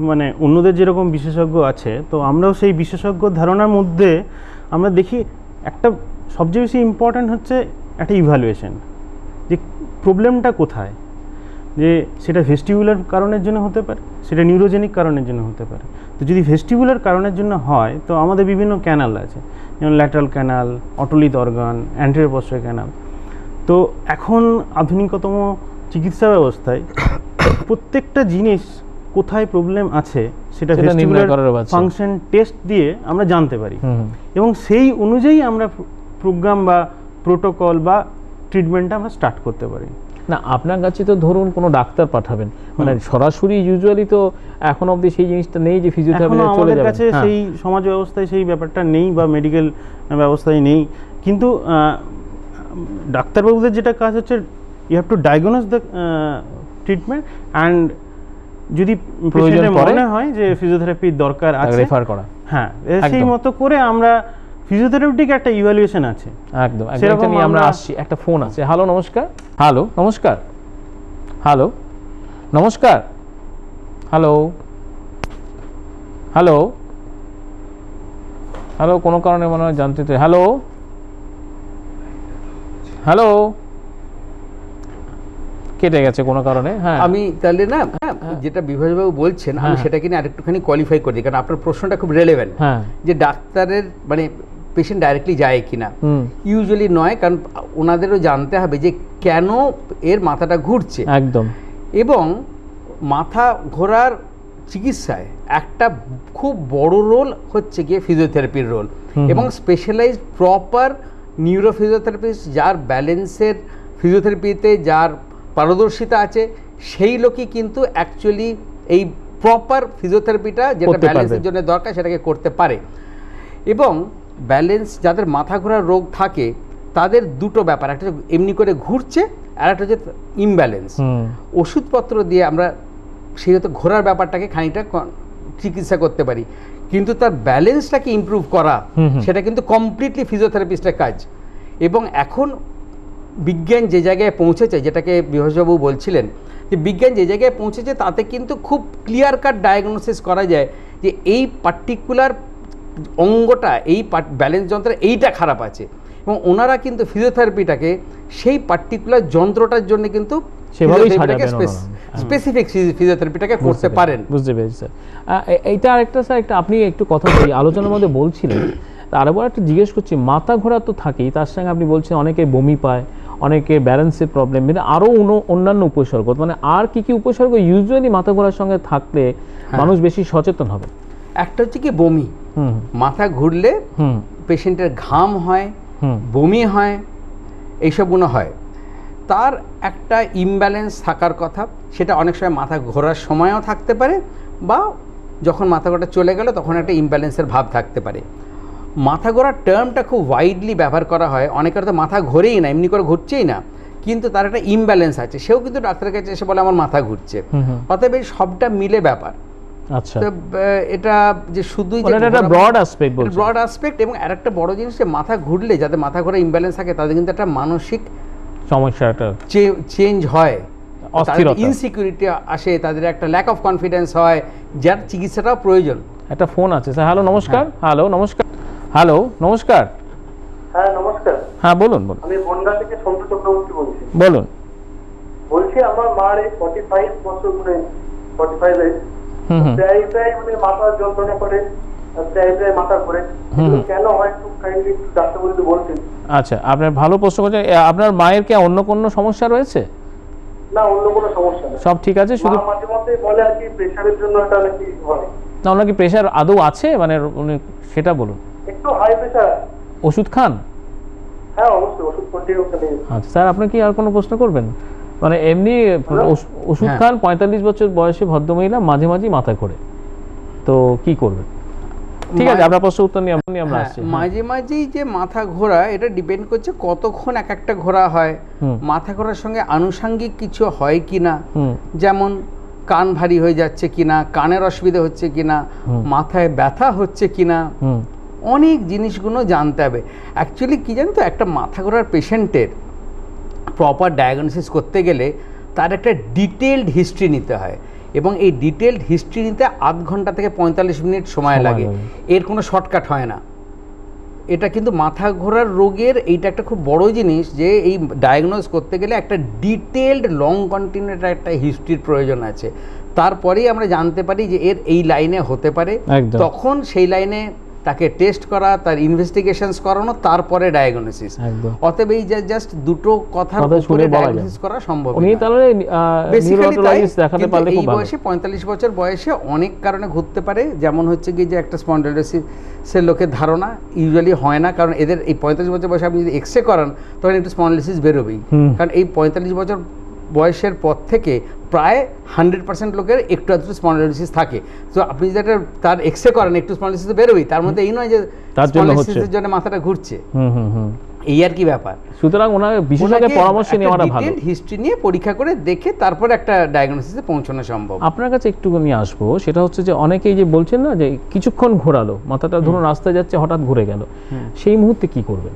মানে অন্যদের যেরকম বিশেষজ্ঞ আছে তো আমরাও সেই বিশেষজ্ঞ ধারণার মধ্যে আমরা দেখি একটা সবচেয়ে বেশি ইম্পর্ট্যান্ট হচ্ছে একটা ইভ্যালুয়েশন যে প্রবলেমটা কোথায় যে সেটা ভেস্টিবুলার কারণের জন্য হতে পারে সেটা নিউরোজেনিক কারণের জন্য হতে পারে তো যদি ভেস্টিবুলার কারণের জন্য হয় তো আমাদের বিভিন্ন ক্যানাল আছে যেমন lateral canal otolith organ anterior canal তো এখন আধুনিকতম চিকিৎসা ব্যবস্থায় প্রত্যেকটা জিনিস কোথায় প্রবলেম আছে সেটা ফাংশন টেস্ট দিয়ে আমরা জানতে পারি এবং সেই অনুযায়ী আমরা প্রোগ্রাম বা প্রোটোকল বা ট্রিটমেন্টটা আমরা স্টার্ট করতে পারি না আপনার কাছে তো ধরুন কোনো ডাক্তার পাঠাবেন মানে সরাসরি ইউজুয়ালি তো এখন অবধি সেই জিনিসটা নেই যে ফিজিওথেরাপি চলে যাবে কাছে হ্যাঁ। সেই সমাজ ব্যবস্থায় সেই ব্যাপারটা নেই বা মেডিকেল ব্যবস্থায় নেই কিন্তু ডাক্তারবাবুদের যেটা কাজ হচ্ছে you have to diagnose the treatment and যদি প্রয়োজন মনে হয় যে ফিজিওথেরাপির দরকার আছে রেফার করা হ্যাঁ সেই মতো করে আমরা ফিজিওথেরাপিটিক একটা ইভ্যালুয়েশন আছে একদম সেরকম আমরা আসছি একটা ফোন আছে হ্যালো নমস্কার হ্যালো নমস্কার হ্যালো নমস্কার হ্যালো হ্যালো হ্যালো কোনো কারণে মনে হয় জানতে তো হ্যালো হ্যালো কেটে গেছে কোনো কারণে হ্যাঁ আমি তাহলে না হ্যাঁ, হ্যাঁ। যেটা বিভাসবাবু বলছেন আমি হ্যাঁ, সেটাকে নিয়ে আরেকটুখানি কোয়ালিফাই করে দিই কারণ আপনার প্রশ্নটা খুব রেলেভেন্ট যে ডাক্তারের মানে পেশেন্ট ডাইরেক্টলি যায় কি না ইউজুয়ালি নয় কারণ ওনাদেরও জানতে হবে যে কেন এর মাথাটা ঘুরছে একদম এবং মাথা ঘোরার চিকিৎসায় একটা খুব বড় রোল হচ্ছে গিয়ে ফিজিওথেরাপির রোল এবং স্পেশালাইজ প্রপার নিউরো ফিজিওথেরাপিস্ট যার ব্যালেন্সের ফিজিওথেরাপিতে যার পারদর্শিতা আছে সেই লোকই কিন্তু অ্যাকচুয়ালি এই প্রপার ফিজিওথেরাপিটা যেটা ব্যালেন্সের জন্য দরকার সেটাকে করতে পারে এবং ব্যালেন্স যাদের মাথা ঘোরার রোগ থাকে তাদের দুটো ব্যাপার একটা এমনি করে ঘুরছে আর একটা হচ্ছে ইমব্যালেন্স ওষুধপত্র দিয়ে আমরা সেই হয়তো ঘোরার ব্যাপারটাকে খানিকটা চিকিৎসা করতে পারি কিন্তু তার ব্যালেন্সটাকে ইম্প্রুভ করা সেটা কিন্তু কমপ্লিটলি ফিজিওথেরাপিস্টের কাজ এবং এখন বিজ্ঞান যে জায়গায় পৌঁছেছে যেটাকে বিভাসবাবু বলছিলেন যে বিজ্ঞান যে জায়গায় পৌঁছেছে তাতে কিন্তু খুব ক্লিয়ার কাট ডায়াগনোসিস করা যায় যে এই পার্টিকুলার অঙ্গটা এই ব্যালেন্স যন্ত্রের এইটা খারাপ আছে এবং ওনারা কিন্তু ফিজিওথেরাপিটাকে সেই পার্টিকুলার যন্ত্রটার জন্য কিন্তু স্পেসিফিক ফিজিওথেরাপিটাকে হ্যাঁ। করতে পারেন বুঝতে পেরেছি স্যার এইটা আরেকটা স্যার একটা আপনি একটু কথা বলি আলোচনার মধ্যে বলছিলেন আরেকবার একটা জিজ্ঞেস করছি মাথা ঘোরা তো থাকেই তার সঙ্গে আপনি বলছেন অনেকে বমি পায় অনেকে ব্যালেন্সের প্রবলেম মানে আরও অন্যান্য উপসর্গ মানে আর কি কি উপসর্গ ইউজুয়ালি মাথা ঘোরার সঙ্গে থাকলে হ্যাঁ। মানুষ বেশি সচেতন হবে একটা হচ্ছে কি বমি মাথা ঘুরলে পেশেন্টের ঘাম হয় বমি হয় এইসবগুলো হয় তার একটা ইমব্যালেন্স থাকার কথা সেটা অনেক সময় মাথা ঘোরার সময়ও থাকতে পারে বা যখন মাথা ঘোরাটা চলে গেল তখন একটা ইমব্যালেন্সের ভাব থাকতে পারে মাথা ঘোরার টার্মটা খুব ওয়াইডলি ব্যবহার করা হয় অনেকের তো মাথা ঘোরেই না এমনি করে ঘুরছেই না কিন্তু তার একটা ইমব্যালেন্স আছে সেও কিন্তু ডাক্তারের কাছে এসে বলে আমার মাথা ঘুরছে অতএব সবটা মিলে ব্যাপার আচ্ছা এটা যে শুধুই মানে একটা ব্রড অ্যাসপেক্ট ব্রড অ্যাসপেক্ট এবং আরেকটা বড় জিনিস মাথা ঘুরলে যাদের মাথা ঘোরা ইমব্যালেন্স থাকে তাদের কিন্তু একটা মানসিক সমস্যাটা চেঞ্জ হয় ইনসিকিউরিটি আসে তাদের একটা ল্যাক অফ কনফিডেন্স হয় যার চিকিৎসাটাও প্রয়োজন একটা ফোন আছে স্যার হ্যালো নমস্কার হ্যালো নমস্কার হ্যালো নমস্কার হ্যাঁ বলুন বলুন বলুন বলছি আমার মার এই বছর ধরে ফর্টি মানে আচ্ছা আপনার ভালো প্রশ্ন করছেন আপনার মায়ের কি অন্য কোনো সমস্যা রয়েছে সব ঠিক আছে শুধু না ওনার কি আদৌ আছে মানে উনি সেটা বলুন একটু ওষুধ খান হ্যাঁ অবশ্যই ওষুধ আচ্ছা, স্যার আপনি কি আর কোনো প্রশ্ন করবেন মানে এমনি ওষুধ হ্যাঁ। খান পঁয়তাল্লিশ বছর বয়সে ভদ্রমহিলা মাঝে মাঝে মাথা করে তো কি করবে ঠিক আছে আমরা প্রশ্ন উত্তর নিয়ে আপনি আমরা হ্যাঁ, আসছি মাঝে মাঝেই যে মাথা ঘোরা এটা ডিপেন্ড করছে কতক্ষণ এক একটা ঘোরা হয় মাথা ঘোরার সঙ্গে আনুষাঙ্গিক কিছু হয় কি না যেমন কান ভারী হয়ে যাচ্ছে কিনা কানের অসুবিধা হচ্ছে কিনা মাথায় ব্যথা হচ্ছে কিনা অনেক জিনিসগুলো জানতে হবে অ্যাকচুয়ালি কি জানতো একটা মাথা ঘোরার পেশেন্টের প্রপার ডায়াগনোসিস করতে গেলে তার একটা ডিটেলড হিস্ট্রি নিতে হয় এবং এই ডিটেলড হিস্ট্রি নিতে আধ ঘন্টা থেকে পঁয়তাল্লিশ মিনিট সময় লাগে এর কোনো শর্টকাট হয় না এটা কিন্তু মাথা ঘোরার রোগের এইটা একটা খুব বড় জিনিস যে এই ডায়াগনোজ করতে গেলে একটা ডিটেলড লং কন্টিনিউটার একটা হিস্ট্রির প্রয়োজন আছে তারপরেই আমরা জানতে পারি যে এর এই লাইনে হতে পারে তখন সেই লাইনে তাকে টেস্ট করা তার ইনভেস্টিগেশনস করানো তারপরে ডায়াগনোসিস অতএব এই জাস্ট দুটো কথা শুনে ডায়াগনোসিস করা সম্ভব উনি তাহলে নিউরোলজিস্ট দেখাতে পারলে খুব ভালো এই বয়সে 45 বছর বয়সে অনেক কারণে ঘটতে পারে যেমন হচ্ছে কি যে একটা এর লোকের ধারণা ইউজুয়ালি হয় না কারণ এদের এই 45 বছর বয়সে আপনি যদি এক্সরে করান তখন একটু বের বেরোবেই কারণ এই 45 বছর বয়সের পর থেকে প্রায় হান্ড্রেড পার্সেন্ট লোকের একটু আধটু স্পন্ডালিসিস থাকে তো আপনি যেটা একটা তার এক্সরে করেন একটু তো বেরোবেই তার মধ্যে এই নয় যে স্পন্ডালিসিসের জন্য মাথাটা ঘুরছে এই আর কি ব্যাপার সুতরাং ওনার বিশেষজ্ঞের পরামর্শ নেওয়াটা ভালো হিস্ট্রি নিয়ে পরীক্ষা করে দেখে তারপর একটা ডায়াগনোসিসে পৌঁছানো সম্ভব আপনার কাছে একটু আমি আসবো সেটা হচ্ছে যে অনেকেই যে বলছেন না যে কিছুক্ষণ ঘোরালো মাথাটা ধরুন রাস্তায় যাচ্ছে হঠাৎ ঘুরে গেল সেই মুহূর্তে কি করবেন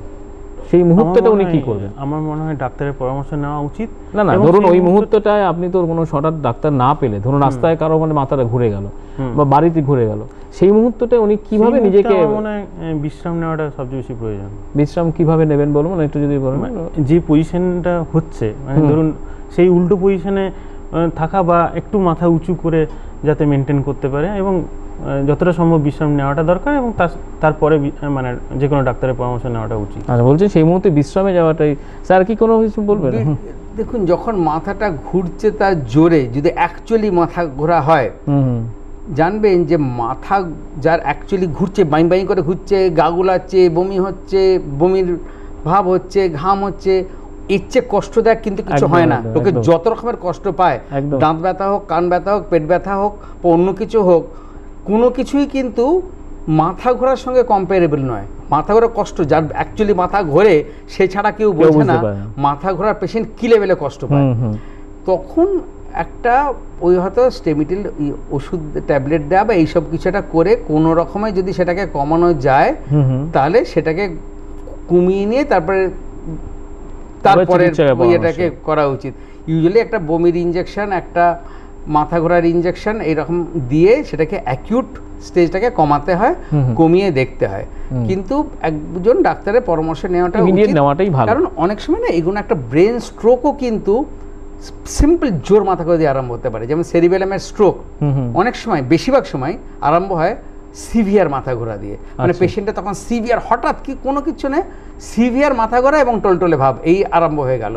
সেই মুহূর্তটা উনি কি করবেন আমার মনে হয় ডাক্তারের পরামর্শ নেওয়া উচিত না না ধরুন ওই মুহূর্তটায় আপনি তো কোনো হঠাৎ ডাক্তার না পেলে ধরুন রাস্তায় কারো মানে মাথাটা ঘুরে গেল বা বাড়িতে ঘুরে গেল সেই মুহূর্তটা উনি কিভাবে নিজেকে মনে হয় বিশ্রাম নেওয়াটা সবচেয়ে বেশি প্রয়োজন বিশ্রাম কিভাবে নেবেন বলবো না মানে একটু যদি বলেন মানে যে পজিশনটা হচ্ছে মানে ধরুন সেই উল্টো পজিশনে থাকা বা একটু মাথা উঁচু করে যাতে মেনটেন করতে পারে এবং যতটা সম্ভব বিশ্রাম নেওয়াটা দরকার এবং তারপরে মানে যে কোনো ডাক্তারের পরামর্শ নেওয়াটা উচিত আর আচ্ছা, বলছেন সেই মুহূর্তে বিশ্রামে যাওয়াটাই স্যার কি কোনো কিছু বলবেন দেখুন যখন মাথাটা ঘুরছে তার জোরে যদি অ্যাকচুয়ালি মাথা ঘোরা হয় জানবেন যে মাথা যার অ্যাকচুয়ালি ঘুরছে বাই বাই করে ঘুরছে গা গুলাচ্ছে বমি হচ্ছে বমির ভাব হচ্ছে ঘাম হচ্ছে ইচ্ছে কষ্ট দেয় কিন্তু কিছু হয় না লোকে যত রকমের কষ্ট পায় দাঁত ব্যথা হোক কান ব্যথা হোক পেট ব্যথা হোক বা অন্য কিছু হোক কোনো কিছুই কিন্তু মাথা ঘোরার সঙ্গে কম্পারেবল নয় মাথা ঘোরা কষ্ট যার অ্যাকচুয়ালি মাথা ঘোরে সে ছাড়া কেউ বোঝে না মাথা ঘোরার পেশেন্ট কি লেভেলে কষ্ট পায় তখন একটা ওই হয়তো স্টেমিটিল ওষুধ ট্যাবলেট দেওয়া বা এইসব কিছু একটা করে কোনো রকমে যদি সেটাকে কমানো যায় তাহলে সেটাকে কমিয়ে নিয়ে তারপরে তারপরে এটাকে করা উচিত ইউজুয়ালি একটা বমির ইঞ্জেকশন একটা মাথা ঘোরার ইনজেকশন এইরকম দিয়ে সেটাকে অ্যাকিউট স্টেজটাকে কমাতে হয় কমিয়ে দেখতে হয় কিন্তু একজন ডাক্তারের পরামর্শ নেওয়াটা নেওয়াটাই ভালো কারণ অনেক সময় না এগুলো একটা ব্রেন স্ট্রোকও কিন্তু সিম্পল জোর মাথা করে দিয়ে আরম্ভ হতে পারে যেমন সেরিবেলামের স্ট্রোক অনেক সময় বেশিরভাগ সময় আরম্ভ হয় সিভিয়ার মাথা ঘোরা দিয়ে মানে পেশেন্টটা আচ্ছা। তখন সিভিয়ার হঠাৎ কি কোনো কিছু নেই সিভিয়ার মাথা ঘোরা এবং টলটলে ভাব এই আরম্ভ হয়ে গেল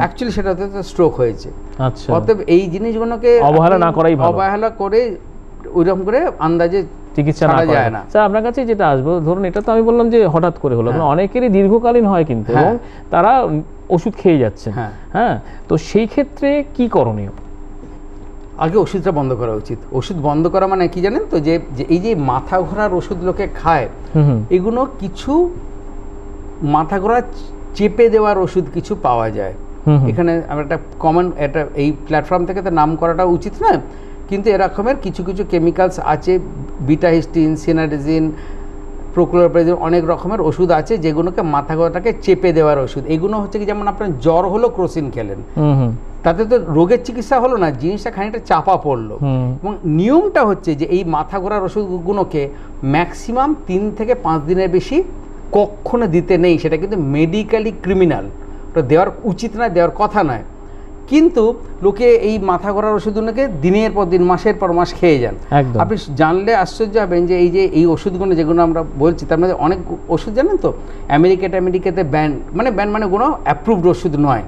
অ্যাকচুয়ালি সেটাতে তো স্ট্রোক হয়েছে আচ্ছা। অতএব এই জিনিসগুলোকে অবহেলা না করাই অবহেলা করে ওইরকম করে আন্দাজে চিকিৎসা না যায় না স্যার আপনার কাছে যেটা আসবো ধরুন এটা তো আমি বললাম যে হঠাৎ করে হলো হ্যাঁ। অনেকেরই দীর্ঘকালীন হয় কিন্তু হ্যাঁ। এবং তারা ওষুধ খেয়ে যাচ্ছে হ্যাঁ।, হ্যাঁ তো সেই ক্ষেত্রে কি করণীয় আগে ওষুধটা বন্ধ করা উচিত ওষুধ বন্ধ করা মানে কি জানেন তো যে এই যে মাথা ঘোরার ওষুধ লোকে খায় এগুলো কিছু মাথা ঘোরা চেপে দেওয়ার ওষুধ কিছু পাওয়া যায় এখানে আমার একটা কমন একটা এই প্ল্যাটফর্ম থেকে তো নাম করাটা উচিত না কিন্তু এরকমের কিছু কিছু কেমিক্যালস আছে বিটাহিস্টিন সিনারিজিন প্রোক্লোরোপ্রাইজিন অনেক রকমের ওষুধ আছে যেগুলোকে মাথা ঘোরাটাকে চেপে দেওয়ার ওষুধ এগুলো হচ্ছে কি যেমন আপনার জ্বর হলো ক্রোসিন খেলেন তাতে তো রোগের চিকিৎসা হলো না জিনিসটা খানিকটা চাপা পড়লো এবং নিয়মটা হচ্ছে যে এই মাথা ঘোরার ওষুধগুলোকে ম্যাক্সিমাম তিন থেকে পাঁচ দিনের বেশি কক্ষণে দিতে নেই সেটা কিন্তু মেডিক্যালি ক্রিমিনাল ওটা দেওয়ার উচিত নয় দেওয়ার কথা নয় কিন্তু লোকে এই মাথা ঘোরার ওষুধগুলোকে দিনের পর দিন মাসের পর মাস খেয়ে যান আপনি জানলে আশ্চর্য হবেন যে এই যে এই ওষুধগুলো যেগুলো আমরা বলছি তার মধ্যে অনেক ওষুধ জানেন তো আমেরিকাতে আমেরিকাতে ব্যান মানে ব্যান মানে কোনো অ্যাপ্রুভড ওষুধ নয়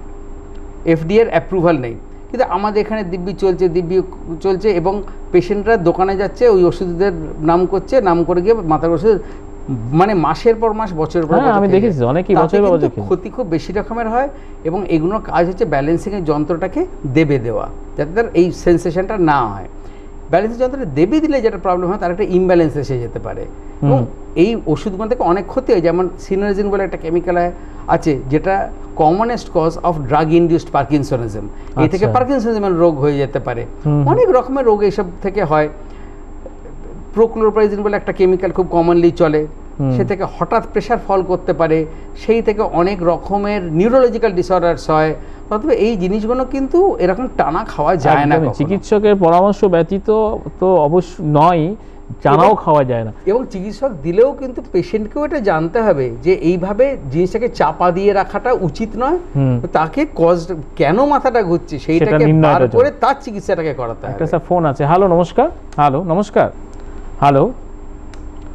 এফডিএর অ্যাপ্রুভাল নেই কিন্তু আমাদের এখানে দিব্যি চলছে দিব্যি চলছে এবং পেশেন্টরা দোকানে যাচ্ছে ওই ওষুধদের নাম করছে নাম করে গিয়ে মাথার ওষুধ মানে মাসের পর মাস বছরের পর হ্যাঁ, আমি দেখেছি অনেকই বছরের পর বছর ক্ষতি খুব বেশি রকমের হয় এবং এগুলোর কাজ হচ্ছে ব্যালেন্সিং এর যন্ত্রটাকে দেবে দেওয়া যাতে তার এই সেন্সেশনটা না হয় ব্যালেন্সিং যন্ত্রটা দেবে দিলে যেটা প্রবলেম হয় তার একটা ইমব্যালেন্স এসে যেতে পারে এবং এই ওষুধগুলো থেকে অনেক ক্ষতি হয় যেমন সিনারজিন বলে একটা কেমিক্যাল আছে যেটা commonest cause of drug induced parkinsonism এ থেকে পার্কিনসনিজমের আচ্ছা। রোগ হয়ে যেতে পারে অনেক রকমের রোগ এইসব থেকে হয় প্রোক্লোরপাইজিন বলে একটা কেমিক্যাল খুব কমনলি চলে সে থেকে হঠাৎ প্রেশার ফল করতে পারে সেই থেকে অনেক রকমের নিউরোলজিক্যাল ডিসঅর্ডার্স হয় তবে এই জিনিসগুলো কিন্তু এরকম টানা খাওয়া যায় না চিকিৎসকের পরামর্শ ব্যতীত তো অবশ্য নয় জানাও খাওয়া যায় না এবং চিকিৎসক দিলেও কিন্তু পেশেন্টকেও এটা জানতে হবে যে এইভাবে জিনিসটাকে চাপা দিয়ে রাখাটা উচিত নয় তাকে কজ কেন মাথাটা ঘুরছে সেইটাকে বার করে তার চিকিৎসাটাকে করাতে হবে একটা ফোন আছে হ্যালো নমস্কার হ্যালো নমস্কার হ্যালো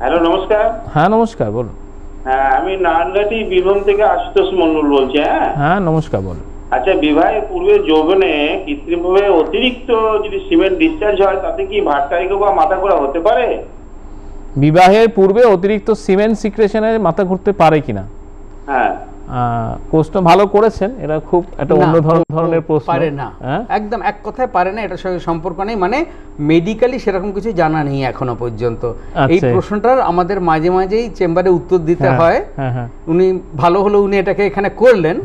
হ্যালো নমস্কার হ্যাঁ নমস্কার বলুন হ্যাঁ আমি নানগাটি বীরভূম থেকে আশুতোষ মন্ডল বলছি হ্যাঁ হ্যাঁ নমস্কার বলুন আচ্ছা বিবাহের পূর্বে যৌবনে কৃত্রিমভাবে অতিরিক্ত যদি সিমেন্ট ডিসচার্জ হয় তাতে কি ভাটকারিক বা মাথা ঘোরা হতে পারে বিবাহের পূর্বে অতিরিক্ত সিমেন্ট সিক্রেশনের মাথা ঘুরতে পারে কিনা হ্যাঁ ভালো করেছেন খুব একটা অন্য ধরনের প্রশ্ন পারে না হ্যাঁ? একদম এক কথায় পারে না এটার সঙ্গে সম্পর্ক নেই মানে মেডিকেলি সেরকম কিছু জানা নেই এখনো পর্যন্ত আচ্ছা। এই প্রশ্নটার আমাদের মাঝে মাঝেই চেম্বারে উত্তর দিতে হ্যাঁ, হয় হ্যাঁ, উনি ভালো হলো উনি এটাকে এখানে করলেন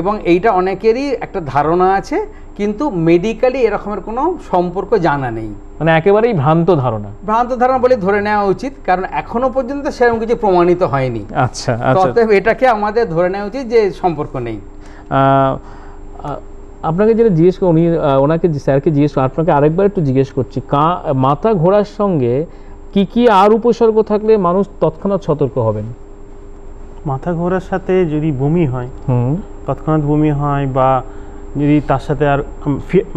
এবং এইটা অনেকেরই একটা ধারণা আছে কিন্তু মেডিকেলি এরকমের কোনো সম্পর্ক জানা নেই মানে একেবারেই ভ্রান্ত ধারণা ভ্রান্ত ধারণা বলে ধরে নেওয়া উচিত কারণ এখনো পর্যন্ত সেরকম কিছু প্রমাণিত হয়নি আচ্ছা অতএব আচ্ছা। এটাকে আমাদের ধরে নেওয়া উচিত যে সম্পর্ক নেই আপনাকে যেটা জিজ্ঞেস উনি ওনাকে স্যারকে জিজ্ঞেস আপনাকে আরেকবার একটু জিজ্ঞেস করছি কা মাথা ঘোরার সঙ্গে কি কি আর উপসর্গ থাকলে মানুষ তৎক্ষণাৎ সতর্ক হবেন মাথা ঘোরার সাথে যদি বমি হয় তৎক্ষণাৎ বমি হয় বা যদি তার সাথে আর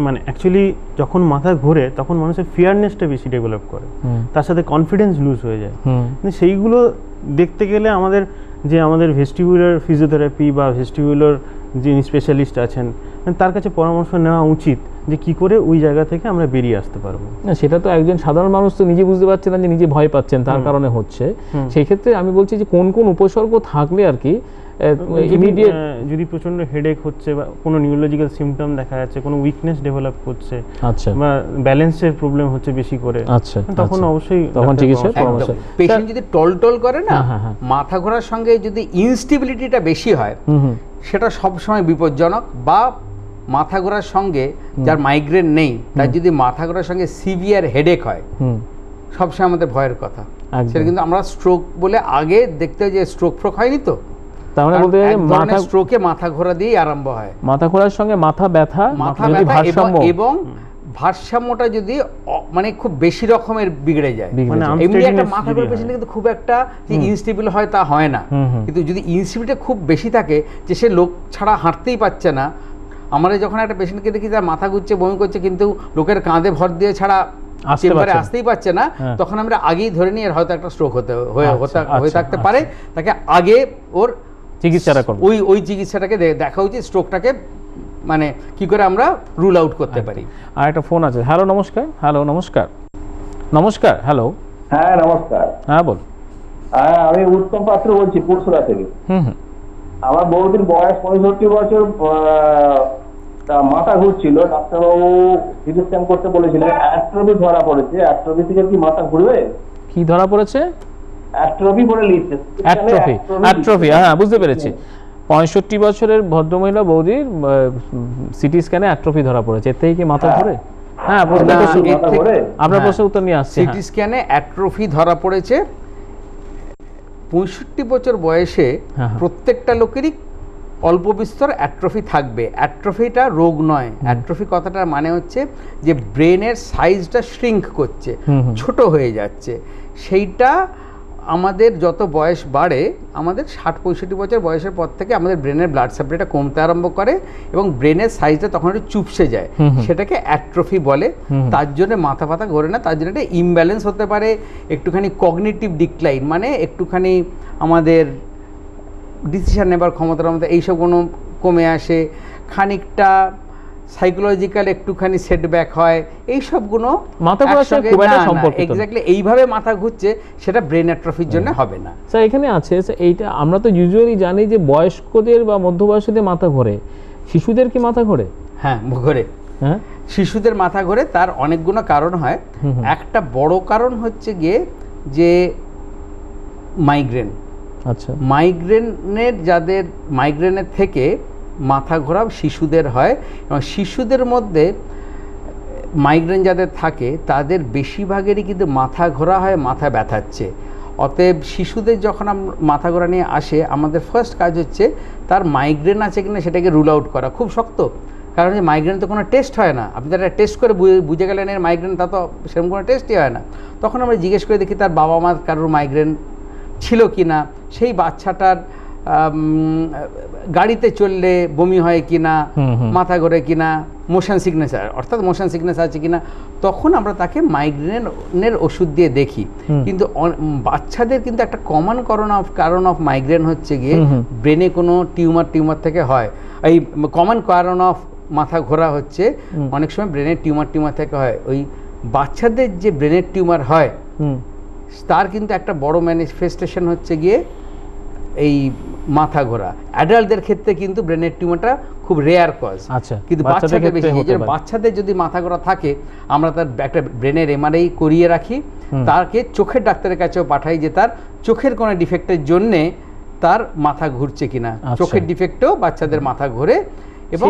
মানে অ্যাকচুয়ালি যখন মাথা ঘোরে তখন মানুষের ফিয়ারনেসটা বেশি ডেভেলপ করে তার সাথে কনফিডেন্স লুজ হয়ে যায় মানে সেইগুলো দেখতে গেলে আমাদের যে আমাদের ভেস্টিবুলার ফিজিওথেরাপি বা ভেস্টিবুলার যিনি স্পেশালিস্ট আছেন মানে তার কাছে পরামর্শ নেওয়া উচিত যে কি করে ওই জায়গা থেকে আমরা বেরিয়ে আসতে পারবো না সেটা তো একজন সাধারণ মানুষ তো নিজে বুঝতে পারছেন না যে নিজে ভয় পাচ্ছেন তার কারণে হচ্ছে সেই ক্ষেত্রে আমি বলছি যে কোন কোন উপসর্গ থাকলে আর কি ইমিডিয়েট যদি প্রচন্ড হেডেক হচ্ছে বা কোনো নিউরোলজিক্যাল সিমটম দেখা যাচ্ছে কোনো উইকনেস ডেভেলপ করছে আচ্ছা বা ব্যালেন্সের প্রবলেম হচ্ছে বেশি করে আচ্ছা তখন আচ্ছা। অবশ্যই তখন চিকিৎসা পরামর্শ পেশেন্ট যদি টলটল করে না হ্যাঁ, হ্যাঁ, হ্যাঁ। মাথা ঘোরার সঙ্গে যদি ইনস্টেবিলিটিটা বেশি হয় সেটা সবসময় বিপজ্জনক বা মাথা ঘোরার সঙ্গে যার মাইগ্রেন নেই তার যদি মাথা ঘোরার সঙ্গে সিভিয়ার হেডেক হয় সবসময় আমাদের ভয়ের কথা সেটা কিন্তু আমরা স্ট্রোক বলে আগে দেখতে যে স্ট্রোক ফ্রোক হয়নি তো তার মানে বলতে মাথা স্ট্রোকে মাথা ঘোরা দিয়ে আরম্ভ হয় মাথা ঘোরার সঙ্গে মাথা ব্যথা মাথা ব্যথা এবং ভারসাম্যটা যদি মানে খুব বেশি রকমের বিগড়ে যায় মানে এমনি একটা মাথা ঘুরে পেশেন্ট কিন্তু খুব একটা যে ইনস্টেবল হয় তা হয় না কিন্তু যদি ইনস্টেবিলিটা খুব বেশি থাকে যে সে লোক ছাড়া হাঁটতেই পারছে না আমরা যখন একটা পেশেন্টকে দেখি তার মাথা ঘুরছে বমি করছে কিন্তু লোকের কাঁধে ভর দিয়ে ছাড়া আসতেই পারছে না হ্যাঁ। তখন আমরা আগেই ধরে নিয়ে হয়তো একটা স্ট্রোক হতে হয়ে আচ্ছা, আচ্ছা, থাকতে আচ্ছা। পারে তাকে আগে ওর চিকিৎসাটা করব ওই ওই চিকিৎসাটাকে দেখা উচিত স্ট্রোকটাকে মানে কি করে আমরা রুল আউট করতে আচ্ছা। পারি আর একটা ফোন আছে হ্যালো নমস্কার হ্যালো নমস্কার নমস্কার হ্যালো হ্যাঁ নমস্কার হ্যাঁ বল হ্যাঁ আমি উত্তম পাত্র বলছি পুরসুরা থেকে হুম হুম আমার বহুদিন বয়স পঁয়ষট্টি বছর তা মাথা ঘুরছিল ডাক্তারবাবু সিটি স্ক্যান করতে বলেছিলেন অ্যাস্ট্রোবি ধরা পড়েছে অ্যাস্ট্রোবি থেকে কি মাথা ঘুরবে কি ধরা পড়েছে অ্যাট্রফি বলে লিখছে অ্যাট্রফি অ্যাট্রফি হ্যাঁ, হ্যাঁ বুঝতে পেরেছি পঁয়ষট্টি বছরের ভদ্রমহিলা বৌদির সিটি স্ক্যানে অ্যাট্রফি ধরা পড়েছে এর থেকে কি মাথা হ্যাঁ। ঘুরে হ্যাঁ আপনার হ্যাঁ। প্রশ্নের উত্তর নিয়ে আসছে সিটি স্ক্যানে অ্যাট্রফি ধরা পড়েছে পঁয়ষট্টি বছর বয়সে প্রত্যেকটা লোকেরই অল্প বিস্তর অ্যাট্রফি থাকবে অ্যাট্রফিটা রোগ নয় অ্যাট্রফি কথাটার মানে হচ্ছে যে ব্রেনের সাইজটা শ্রিঙ্ক করছে ছোট হয়ে যাচ্ছে সেইটা আমাদের যত বয়স বাড়ে আমাদের ষাট পঁয়ষট্টি বছর বয়সের পর থেকে আমাদের ব্রেনের ব্লাড সাপ্লাইটা কমতে আরম্ভ করে এবং ব্রেনের সাইজটা তখন একটু চুপসে যায় সেটাকে অ্যাট্রফি বলে তার জন্য মাথা ফাথা ঘোরে না তার জন্য একটা ইমব্যালেন্স হতে পারে একটুখানি কগনিটিভ ডিক্লাইন মানে একটুখানি আমাদের ডিসিশান নেবার ক্ষমতার মধ্যে এইসব কোনো কমে আসে খানিকটা সাইকোলজিক্যাল একটুখানি সেটব্যাক হয় এই সবগুলো মাথা এক্স্যাক্টলি এইভাবে মাথা ঘুরছে সেটা ব্রেন অ্যাট্রফির জন্য হ্যাঁ। হবে না স্যার এখানে আছে এইটা আমরা তো ইউজুয়ালি জানি যে বয়স্কদের বা মধ্যবয়সীদের মাথা ঘোরে শিশুদের কি মাথা ঘোরে হ্যাঁ ঘোরে হ্যাঁ শিশুদের মাথা ঘোরে তার অনেকগুলো কারণ হয় একটা বড় কারণ হচ্ছে গিয়ে যে মাইগ্রেন আচ্ছা মাইগ্রেনের যাদের মাইগ্রেনের থেকে মাথা ঘোরা শিশুদের হয় এবং শিশুদের মধ্যে মাইগ্রেন যাদের থাকে তাদের বেশিরভাগেরই কিন্তু মাথা ঘোরা হয় মাথা ব্যথাচ্ছে অতএব শিশুদের যখন মাথা ঘোরা নিয়ে আসে আমাদের ফার্স্ট কাজ হচ্ছে তার মাইগ্রেন আছে কিনা সেটাকে রুল আউট করা খুব শক্ত কারণ যে মাইগ্রেন তো কোনো টেস্ট হয় না আপনি তারা টেস্ট করে বুঝে গেলেন এর মাইগ্রেন তা তো সেরকম কোনো টেস্টই হয় না তখন আমরা জিজ্ঞেস করে দেখি তার বাবা মার কারোর মাইগ্রেন ছিল কি না সেই বাচ্চাটার গাড়িতে চললে বমি হয় কিনা মাথা ঘোরে কিনা মোশন সিগনেচার অর্থাৎ মোশন সিগনেচার আছে কিনা তখন আমরা তাকে মাইগ্রেনের ওষুধ দিয়ে দেখি কিন্তু বাচ্চাদের কিন্তু একটা কমন কারণ অফ কারণ অফ মাইগ্রেন হচ্ছে গিয়ে ব্রেনে কোনো টিউমার টিউমার থেকে হয় এই কমন কারণ অফ মাথা ঘোরা হচ্ছে অনেক সময় ব্রেনের টিউমার টিউমার থেকে হয় ওই বাচ্চাদের যে ব্রেনের টিউমার হয় তার কিন্তু একটা বড় ম্যানিফেস্টেশন হচ্ছে গিয়ে এই মাথা ঘোরা অ্যাডাল্টদের ক্ষেত্রে কিন্তু ব্রেনের টিউমারটা খুব রেয়ার কজ আচ্ছা কিন্তু বাচ্চাদের বেশি বাচ্চাদের যদি মাথা ঘোরা থাকে আমরা তার একটা ব্রেনের এমআরআই করিয়ে রাখি তাকে চোখের ডাক্তারের কাছেও পাঠাই যে তার চোখের কোনো ডিফেক্টের জন্যে তার মাথা ঘুরছে কিনা আচ্ছা। চোখের ডিফেক্টও বাচ্চাদের মাথা ঘোরে এবং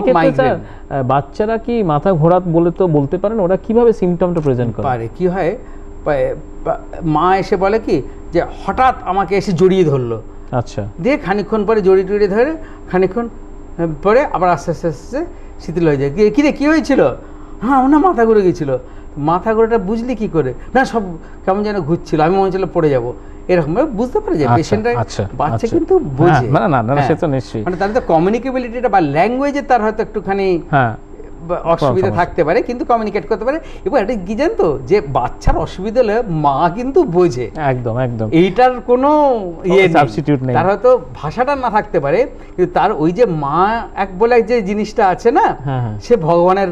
বাচ্চারা কি মাথা ঘোরা বলে তো বলতে পারেন ওরা কিভাবে সিমটমটা প্রেজেন্ট করে পারে কি হয় মা এসে বলে কি যে হঠাৎ আমাকে এসে জড়িয়ে ধরলো আচ্ছা দিয়ে খানিক্ষণ পরে জড়ি টড়ি ধরে খানিক্ষণ পরে আবার আস্তে আস্তে আস্তে শিথিল হয়ে যায় কী রে কী হয়েছিল হ্যাঁ আমার মাথা ঘুরে গেছিলো মাথা ঘুরেটা বুঝলি কি করে না সব কেমন যেন ঘুরছিল আমি মনে হচ্ছিল পড়ে যাবো এরকম বুঝতে পারে যে পেশেন্টরা আচ্ছা, আচ্ছা, বাচ্চা আচ্ছা। কিন্তু হ্যাঁ, বোঝে না না না সে হ্যাঁ। তো নিশ্চয়ই মানে তাহলে তো কমিউনিকেবিলিটিটা বা ল্যাঙ্গুয়েজে তার হয়তো একটুখানি হ্যাঁ অসুবিধা থাকতে পারে কিন্তু কমিউনিকেট করতে পারে এবং এটা কি জানতো যে বাচ্চার অসুবিধা হলে মা কিন্তু বোঝে একদম একদম এইটার কোনো ইয়ে সাবস্টিটিউট নেই তার হয়তো ভাষাটা না থাকতে পারে কিন্তু তার ওই যে মা এক বলে যে জিনিসটা আছে না হ্যাঁ, হ্যাঁ। সে ভগবানের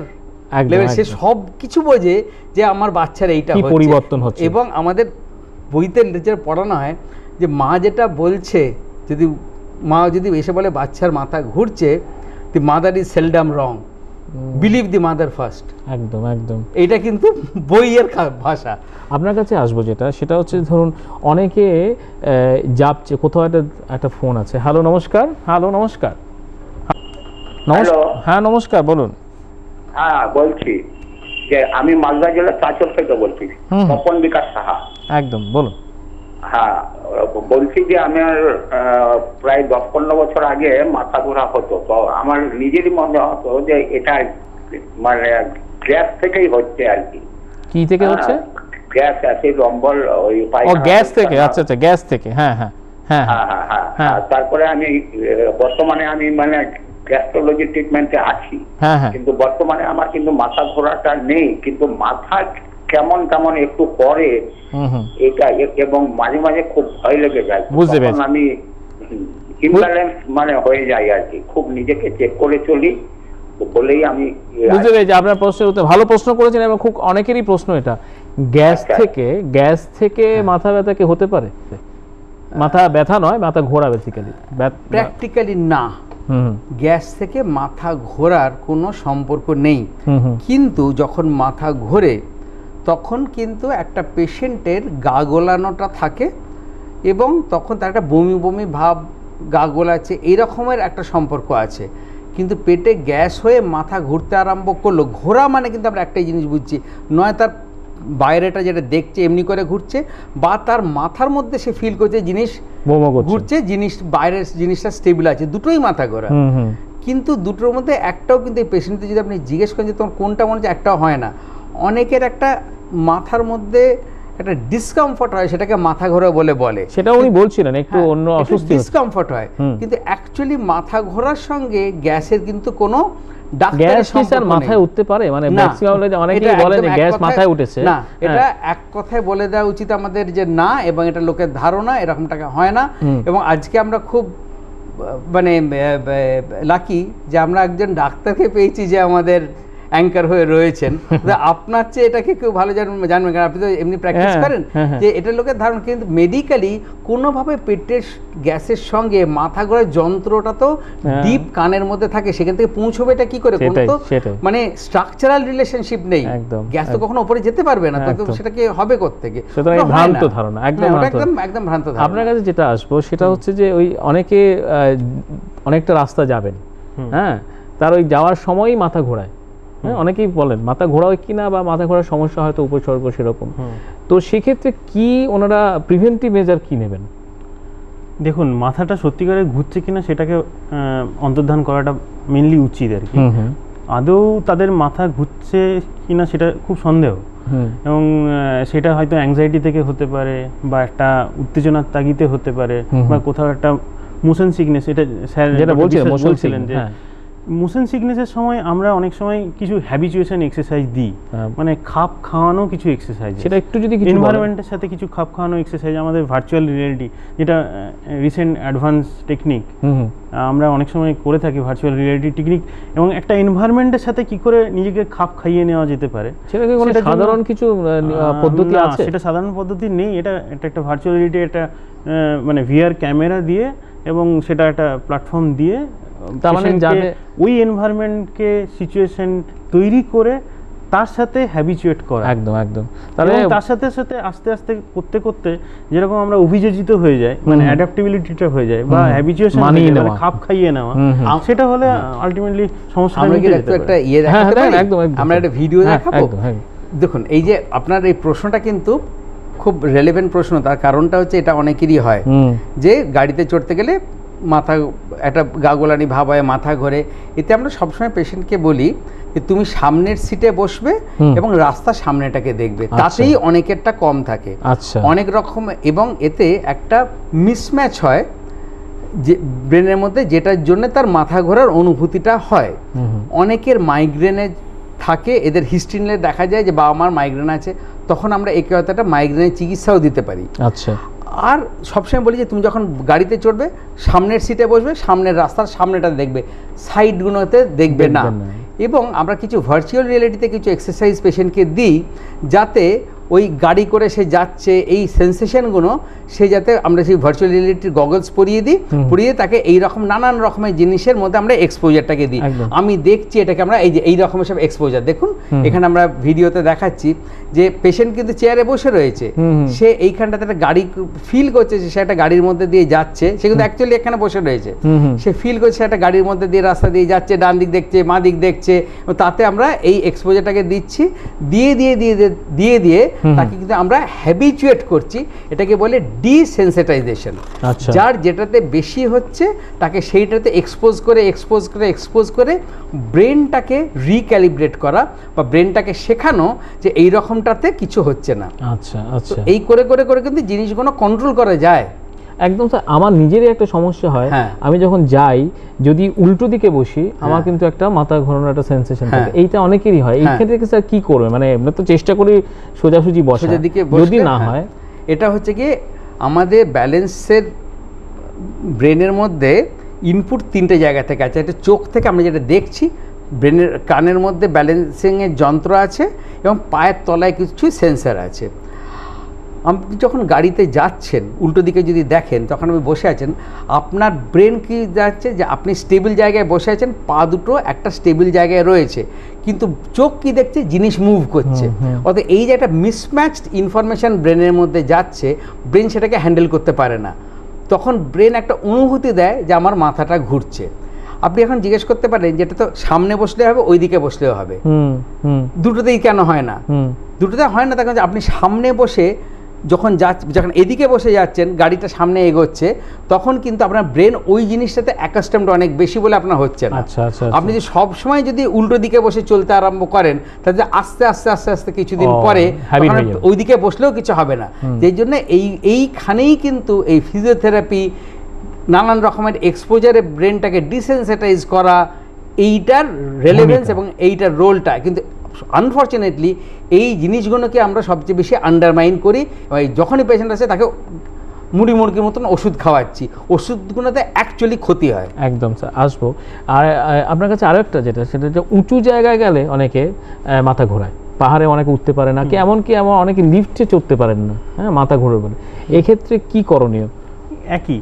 লেভেল সে সব কিছু বোঝে যে আমার বাচ্চার এইটা পরিবর্তন হচ্ছে এবং আমাদের বইতে যেটা পড়ানো হয় যে মা যেটা বলছে যদি মা যদি এসে বলে বাচ্চার মাথা ঘুরছে mother is seldom wrong believe the mother first একদম একদম এটা কিন্তু বইয়ের ভাষা আপনার কাছে আসবো যেটা সেটা হচ্ছে ধরুন অনেকে যাচ্ছে কোথাও একটা একটা ফোন আছে হ্যালো নমস্কার হ্যালো নমস্কার নমস্কার হ্যাঁ নমস্কার বলুন হ্যাঁ বলছি যে আমি মালদা জেলার চাঁচল থেকে বলছি তপন বিকাশ সাহা একদম বলুন হ্যাঁ বলছি যে আমার প্রায় দশ পনেরো বছর আগে মাথা ঘোরা হতো তো আমার নিজেরই মনে হতো যে এটা মানে গ্যাস থেকেই হচ্ছে আর কি কি থেকে হ্যাঁ, হচ্ছে গ্যাস আছে রম্বল ওই ও গ্যাস থেকে আচ্ছা আচ্ছা গ্যাস থেকে হ্যাঁ হ্যাঁ হ্যাঁ হ্যাঁ, হ্যাঁ, হ্যাঁ তারপরে আমি বর্তমানে আমি মানে গ্যাস্ট্রোলজি ট্রিটমেন্টে আছি কিন্তু বর্তমানে আমার কিন্তু মাথা ঘোরাটা নেই কিন্তু মাথা কেমন কেমন একটু করে এটা এবং মাঝে মাঝে খুব ভয় লেগে যায় বুঝতে আমি ইমব্যালেন্স মানে হয়ে যায় আর কি খুব নিজেকে চেক করে চলি বলেই আমি বুঝতে পেরেছি আপনার প্রশ্নের উত্তর ভালো প্রশ্ন করেছেন এবং খুব অনেকেরই প্রশ্ন এটা গ্যাস আচ্ছা। থেকে গ্যাস থেকে হ্যাঁ। মাথা ব্যথা কি হতে পারে মাথা ব্যথা নয় মাথা ঘোরা বেসিক্যালি প্র্যাকটিক্যালি না গ্যাস থেকে মাথা ঘোরার কোনো সম্পর্ক নেই কিন্তু যখন মাথা ঘোরে তখন কিন্তু একটা পেশেন্টের গা গোলানোটা থাকে এবং তখন তার একটা বমি বমি ভাব গা গোলাচ্ছে এইরকমের একটা সম্পর্ক আছে কিন্তু পেটে গ্যাস হয়ে মাথা ঘুরতে আরম্ভ করলো ঘোরা মানে কিন্তু আমরা একটাই জিনিস বুঝছি নয় তার বাইরেটা যেটা দেখছে এমনি করে ঘুরছে বা তার মাথার মধ্যে সে ফিল করছে জিনিস ঘুরছে জিনিস বাইরের জিনিসটা স্টেবিল আছে দুটোই মাথা ঘোরা কিন্তু দুটোর মধ্যে একটাও কিন্তু এই পেশেন্টকে যদি আপনি জিজ্ঞেস করেন যে তোমার কোনটা মনে হচ্ছে একটাও হয় না অনেকের একটা মাথার মধ্যে একটা ডিসকমফর্ট হয় সেটাকে মাথা ঘোরা বলে বলে সেটা উনি বলছিলেন একটু হ্যাঁ, অন্য অসুস্থ ডিসকমফর্ট হয় কিন্তু অ্যাকচুয়ালি মাথা ঘোরার সঙ্গে গ্যাসের কিন্তু কোনো মানে হ্যাঁ। বলে দেওয়া উচিত আমাদের যে না এবং এটা লোকের ধারণা এরকমটাকে হয় না এবং আজকে আমরা খুব মানে লাকি যে আমরা একজন ডাক্তারকে পেয়েছি যে আমাদের অ্যাঙ্কার হয়ে রয়েছেন আপনার চেয়ে এটাকে কেউ ভালো জানবেন কারণ আপনি তো এমনি প্র্যাকটিস করেন হ্যাঁ, হ্যাঁ। যে এটা লোকের ধারণা কিন্তু মেডিকেলি কোনোভাবে পেটের গ্যাসের সঙ্গে মাথা ঘোরার যন্ত্রটা তো ডিপ হ্যাঁ। কানের মধ্যে থাকে সেখান থেকে পৌঁছবে এটা কি করে তো মানে স্ট্রাকচারাল রিলেশনশিপ নেই গ্যাস তো কখনো উপরে যেতে পারবে না তো সেটাকে হবে কোত্থেকে ভ্রান্ত ধারণা একদম একদম একদম ভ্রান্ত ধারণা আপনার কাছে যেটা আসবো সেটা হচ্ছে যে ওই অনেকে অনেকটা রাস্তা যাবেন হ্যাঁ তার ওই যাওয়ার সময়ই মাথা ঘোরায় হ্যাঁ, অনেকেই বলেন মাথা ঘোরা কিনা বা মাথা ঘোরার সমস্যা হয়তো উপসর্গ সেরকম তো সেক্ষেত্রে কি ওনারা প্রিভেন্টিভ মেজার কি নেবেন দেখুন মাথাটা সত্যিকারে ঘুরছে কিনা সেটাকে অন্তর্ধান করাটা মেনলি উচিত আর কি আদৌ তাদের মাথা ঘুরছে কিনা সেটা খুব সন্দেহ এবং সেটা হয়তো অ্যাংজাইটি থেকে হতে পারে বা একটা উত্তেজনার তাগিতে হতে পারে বা কোথাও একটা মোশন সিকনেস এটা স্যার যেটা বলছিলেন যে হ্যাঁ। মোশন সিকনেসের সময় আমরা অনেক সময় কিছু হ্যাবিচুয়েশন এক্সারসাইজ দিই হ্যাঁ। মানে খাপ খাওয়ানো কিছু এক্সারসাইজ সেটা একটু যদি এনভায়রনমেন্টের সাথে কিছু খাপ খাওয়ানো এক্সারসাইজ আমাদের ভার্চুয়াল রিয়েলিটি যেটা রিসেন্ট অ্যাডভান্স টেকনিক আমরা অনেক সময় করে থাকি ভার্চুয়াল রিয়েলিটি টেকনিক এবং একটা এনভায়রনমেন্টের সাথে কি করে নিজেকে খাপ খাইয়ে নেওয়া যেতে পারে সেটা সাধারণ কিছু পদ্ধতি আছে সেটা সাধারণ পদ্ধতি নেই এটা এটা একটা ভার্চুয়াল রিয়েলিটি একটা মানে ভিআর ক্যামেরা দিয়ে এবং সেটা একটা প্ল্যাটফর্ম দিয়ে তার মানে যাবে ওই এনভায়রনমেন্টকে সিচুয়েশন তৈরি করে তার সাথে হ্যাবিচুয়েট করা একদম একদম তাহলে তার সাথে সাথে আস্তে আস্তে করতে করতে যেরকম আমরা অভিযোজিত হয়ে যাই মানে অ্যাডাপ্টেবিলিটিটা হয়ে যায় বা হ্যাবিচুয়েশন মানিয়ে নেওয়া মানে খাপ খাইয়ে নেওয়া সেটা হলে আলটিমেটলি সমস্যা আমরা কি একটা ইয়ে হ্যাঁ, দেখাতে হ্যাঁ, পারি একদম আমরা একটা ভিডিও হ্যাঁ, দেখাবো দেখুন এই যে আপনার এই প্রশ্নটা কিন্তু খুব রেলেভেন্ট প্রশ্ন তার কারণটা হচ্ছে এটা অনেকেরই হয় যে গাড়িতে চড়তে গেলে মাথা একটা গাগোলানি ভাব হয় মাথা ঘোরে এতে আমরা সবসময় পেশেন্টকে বলি যে তুমি সামনের সিটে বসবে এবং রাস্তা সামনেটাকে দেখবে আচ্ছা। তাতেই অনেকেরটা কম থাকে আচ্ছা। অনেক রকম এবং এতে একটা মিসম্যাচ হয় যে ব্রেনের মধ্যে যেটার জন্য তার মাথা ঘোরার অনুভূতিটা হয় অনেকের মাইগ্রেনে থাকে এদের হিস্ট্রি নিলে দেখা যায় যে বাবা মার মাইগ্রেন আছে তখন আমরা একে হয়তো একটা মাইগ্রেনের চিকিৎসাও দিতে পারি আচ্ছা আর সবসময় বলি যে তুমি যখন গাড়িতে চড়বে সামনের সিটে বসবে সামনের রাস্তার সামনেটা দেখবে সাইডগুলোতে দেখবে না এবং আমরা কিছু ভার্চুয়াল রিয়েলিটিতে কিছু এক্সারসাইজ পেশেন্টকে দিই যাতে ওই গাড়ি করে সে যাচ্ছে এই সেন্সেশনগুলো সে যাতে আমরা সেই ভার্চুয়াল রিয়েলিটির গগলস পরিয়ে দিই পরিয়ে তাকে এই রকম নানান রকমের জিনিসের মধ্যে আমরা এক্সপোজারটাকে দিই আমি দেখছি এটাকে আমরা এই যে এই রকমের সব এক্সপোজার দেখুন এখানে আমরা ভিডিওতে দেখাচ্ছি যে পেশেন্ট কিন্তু চেয়ারে বসে রয়েছে সে এইখানটাতে একটা গাড়ি ফিল করছে সে একটা গাড়ির মধ্যে দিয়ে যাচ্ছে সে কিন্তু অ্যাকচুয়ালি এখানে বসে রয়েছে সে ফিল করছে একটা গাড়ির মধ্যে দিয়ে রাস্তা দিয়ে যাচ্ছে ডান দিক দেখছে মা দিক দেখছে তাতে আমরা এই এক্সপোজারটাকে দিচ্ছি দিয়ে দিয়ে দিয়ে দিয়ে দিয়ে তাকে কিন্তু আমরা হ্যাবিচুয়েট করছি এটাকে বলে ডিসেন্সিটাইজেশন আচ্ছা। যার যেটাতে বেশি হচ্ছে তাকে সেইটাতে এক্সপোজ করে এক্সপোজ করে এক্সপোজ করে ব্রেনটাকে রিক্যালিব্রেট করা বা ব্রেনটাকে শেখানো যে এই রকমটাতে কিছু হচ্ছে না আচ্ছা আচ্ছা এই করে করে করে কিন্তু জিনিসগুলো কন্ট্রোল করা যায় একদম স্যার আমার নিজেরই একটা সমস্যা হয় হ্যাঁ। আমি যখন যাই যদি উল্টো দিকে বসি হ্যাঁ। আমার কিন্তু একটা মাথা ঘোরানোর একটা সেন্সেশন হ্যাঁ। থাকে এইটা অনেকেরই হয় এই ক্ষেত্রে স্যার কি করবে মানে আমরা তো চেষ্টা করি সোজাসুজি বসা যদি না হয় এটা হচ্ছে কি আমাদের ব্যালেন্সের ব্রেনের মধ্যে ইনপুট তিনটে জায়গা থেকে আছে একটা চোখ থেকে আমরা যেটা দেখছি ব্রেনের কানের মধ্যে ব্যালেন্সিংয়ের যন্ত্র আছে এবং পায়ের তলায় কিছু সেন্সার আছে আপনি যখন গাড়িতে যাচ্ছেন উল্টো দিকে যদি দেখেন তখন আপনি বসে আছেন আপনার ব্রেন কি যাচ্ছে যে আপনি স্টেবল জায়গায় বসে আছেন পা দুটো একটা স্টেবল জায়গায় রয়েছে কিন্তু চোখ কি দেখছে জিনিস মুভ করছে অর্থাৎ এই যে একটা মিসম্যাচড ইনফরমেশান ব্রেনের মধ্যে যাচ্ছে ব্রেন সেটাকে হ্যান্ডেল করতে পারে না তখন ব্রেন একটা অনুভূতি দেয় যে আমার মাথাটা ঘুরছে আপনি এখন জিজ্ঞেস করতে পারেন যেটা তো সামনে বসলে হবে ওই দিকে বসলেও হবে দুটোতেই কেন হয় না দুটোতে হয় না তখন আপনি সামনে বসে যখন যা যখন এদিকে বসে যাচ্ছেন গাড়িটা সামনে এগোচ্ছে তখন কিন্তু আপনার ব্রেন ওই জিনিসটাতে অ্যাকাস্টমড অনেক বেশি বলে আপনার হচ্ছে না আচ্ছা, আচ্ছা আচ্ছা আপনি যদি সবসময় যদি উল্টো দিকে বসে চলতে আরম্ভ করেন তাহলে আস্তে আস্তে আস্তে আস্তে কিছুদিন পরে ওই দিকে বসলেও কিছু হবে না যেই জন্য এই এইখানেই কিন্তু এই ফিজিওথেরাপি নানান রকমের এক্সপোজারে ব্রেনটাকে ডিসেন্সিটাইজ করা এইটার রেলেভেন্স এবং এইটার রোলটা কিন্তু আনফর্চুনেটলি এই জিনিসগুলোকে আমরা সবচেয়ে বেশি আন্ডারমাইন করি যখনই পেশেন্ট আসে তাকে মুড়ি মুরগির মতন ওষুধ খাওয়াচ্ছি ওষুধগুলোতে অ্যাকচুয়ালি ক্ষতি হয় একদম স্যার আসবো আর আপনার কাছে আরও একটা যেটা সেটা যে উঁচু জায়গায় গেলে অনেকে মাথা ঘোরায় পাহাড়ে অনেকে উঠতে পারে না কি এমনকি এমন অনেকে লিফটে চড়তে পারেন না হ্যাঁ মাথা ঘোরাবে না এক্ষেত্রে কি করণীয় একই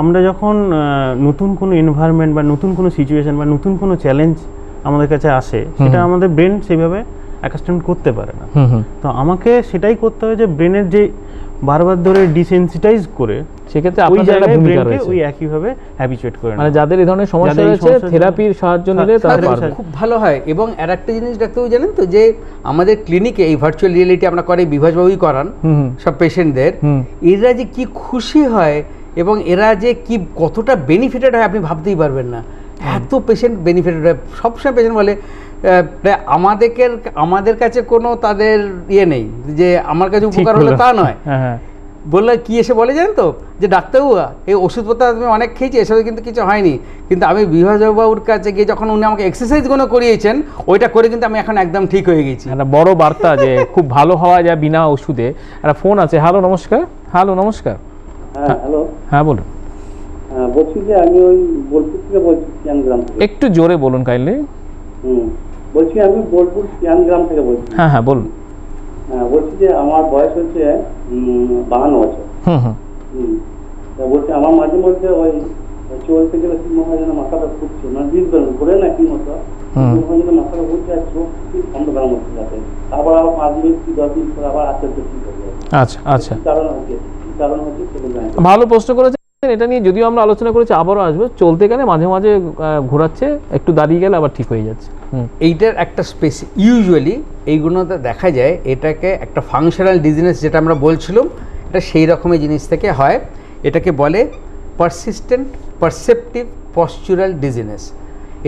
আমরা যখন নতুন কোনো এনভায়রনমেন্ট বা নতুন কোনো সিচুয়েশন বা নতুন কোনো চ্যালেঞ্জ আমাদের কাছে আসে সেটা আমাদের ব্রেন সেইভাবে অ্যাকাস্টেন্ট করতে পারে না তো আমাকে সেটাই করতে হয় যে ব্রেনের যে বারবার ধরে ডিসেন্সিটাইজ করে সেক্ষেত্রে ভূমিকা রয়েছে ওই একইভাবে হ্যাবিচুয়েট মানে যাদের এই ধরনের সমস্যা রয়েছে থেরাপির সাহায্য হ্যাঁ, নিলে তারা খুব ভালো হয় এবং আর একটা জিনিস ডাক্তারবাবু জানেন তো যে আমাদের ক্লিনিকে এই ভার্চুয়াল রিয়েলিটি আমরা করে বিভাসবাবুই করান সব পেশেন্টদের এরা যে কি খুশি হয় এবং এরা যে কি কতটা বেনিফিটেড হয় আপনি ভাবতেই পারবেন না এত পেশেন্ট বেনিফিটেড হয় সবসময় পেশেন্ট বলে আমাদেরকে আমাদের কাছে কোনো তাদের ইয়ে নেই যে আমার কাছে উপকার হলো তা নয় হ্যাঁ, হ্যাঁ। বললে কি এসে বলে জানেন তো যে ডাক্তারবাবু এই ওষুধপত্র তুমি অনেক খেয়েছি এসব কিন্তু কিছু হয়নি কিন্তু আমি বিভাজবাবুর কাছে গিয়ে যখন উনি আমাকে এক্সারসাইজগুলো করিয়েছেন ওইটা করে কিন্তু আমি এখন একদম ঠিক হয়ে গেছি একটা বড় বার্তা যে খুব ভালো হওয়া যায় বিনা ওষুধে একটা ফোন আছে হ্যালো নমস্কার হ্যালো নমস্কার হ্যাঁ, হ্যাঁ বলুন হ্যাঁ, বলছি যে আমি ওই বোলপুর থেকে বলছি গ্রাম একটু জোরে বলুন কাইন্ডলি হুম বলছি আমি বোলপুর গ্রাম থেকে বলছি হ্যাঁ হ্যাঁ বলুন হ্যাঁ, বলছি যে আমার বয়স হচ্ছে বাহান্ন বছর হুম হুম বলছি আমার মাঝে মধ্যে ওই চলতে গেলে কি মনে হয় যেন মাথাটা ফুটছে না মানে দিন ঘুরে না কি মতো মাথাটা চোখ আবার পাঁচ মিনিট কি দশ মিনিট পর আবার আচ্ছা, আচ্ছা। হচ্ছে ভালো প্রশ্ন করে দেখছেন এটা নিয়ে যদিও আমরা আলোচনা করেছি আবারও আসবে চলতে গেলে মাঝে মাঝে ঘোরাচ্ছে একটু দাঁড়িয়ে গেলে আবার ঠিক হয়ে যাচ্ছে এইটার একটা স্পেস ইউজুয়ালি এইগুলোতে দেখা যায় এটাকে একটা ফাংশনাল ডিজিনেস যেটা আমরা বলছিলাম এটা সেই রকমের জিনিস থেকে হয় এটাকে বলে পারসিস্টেন্ট পারসেপটিভ পশ্চুরাল ডিজিনেস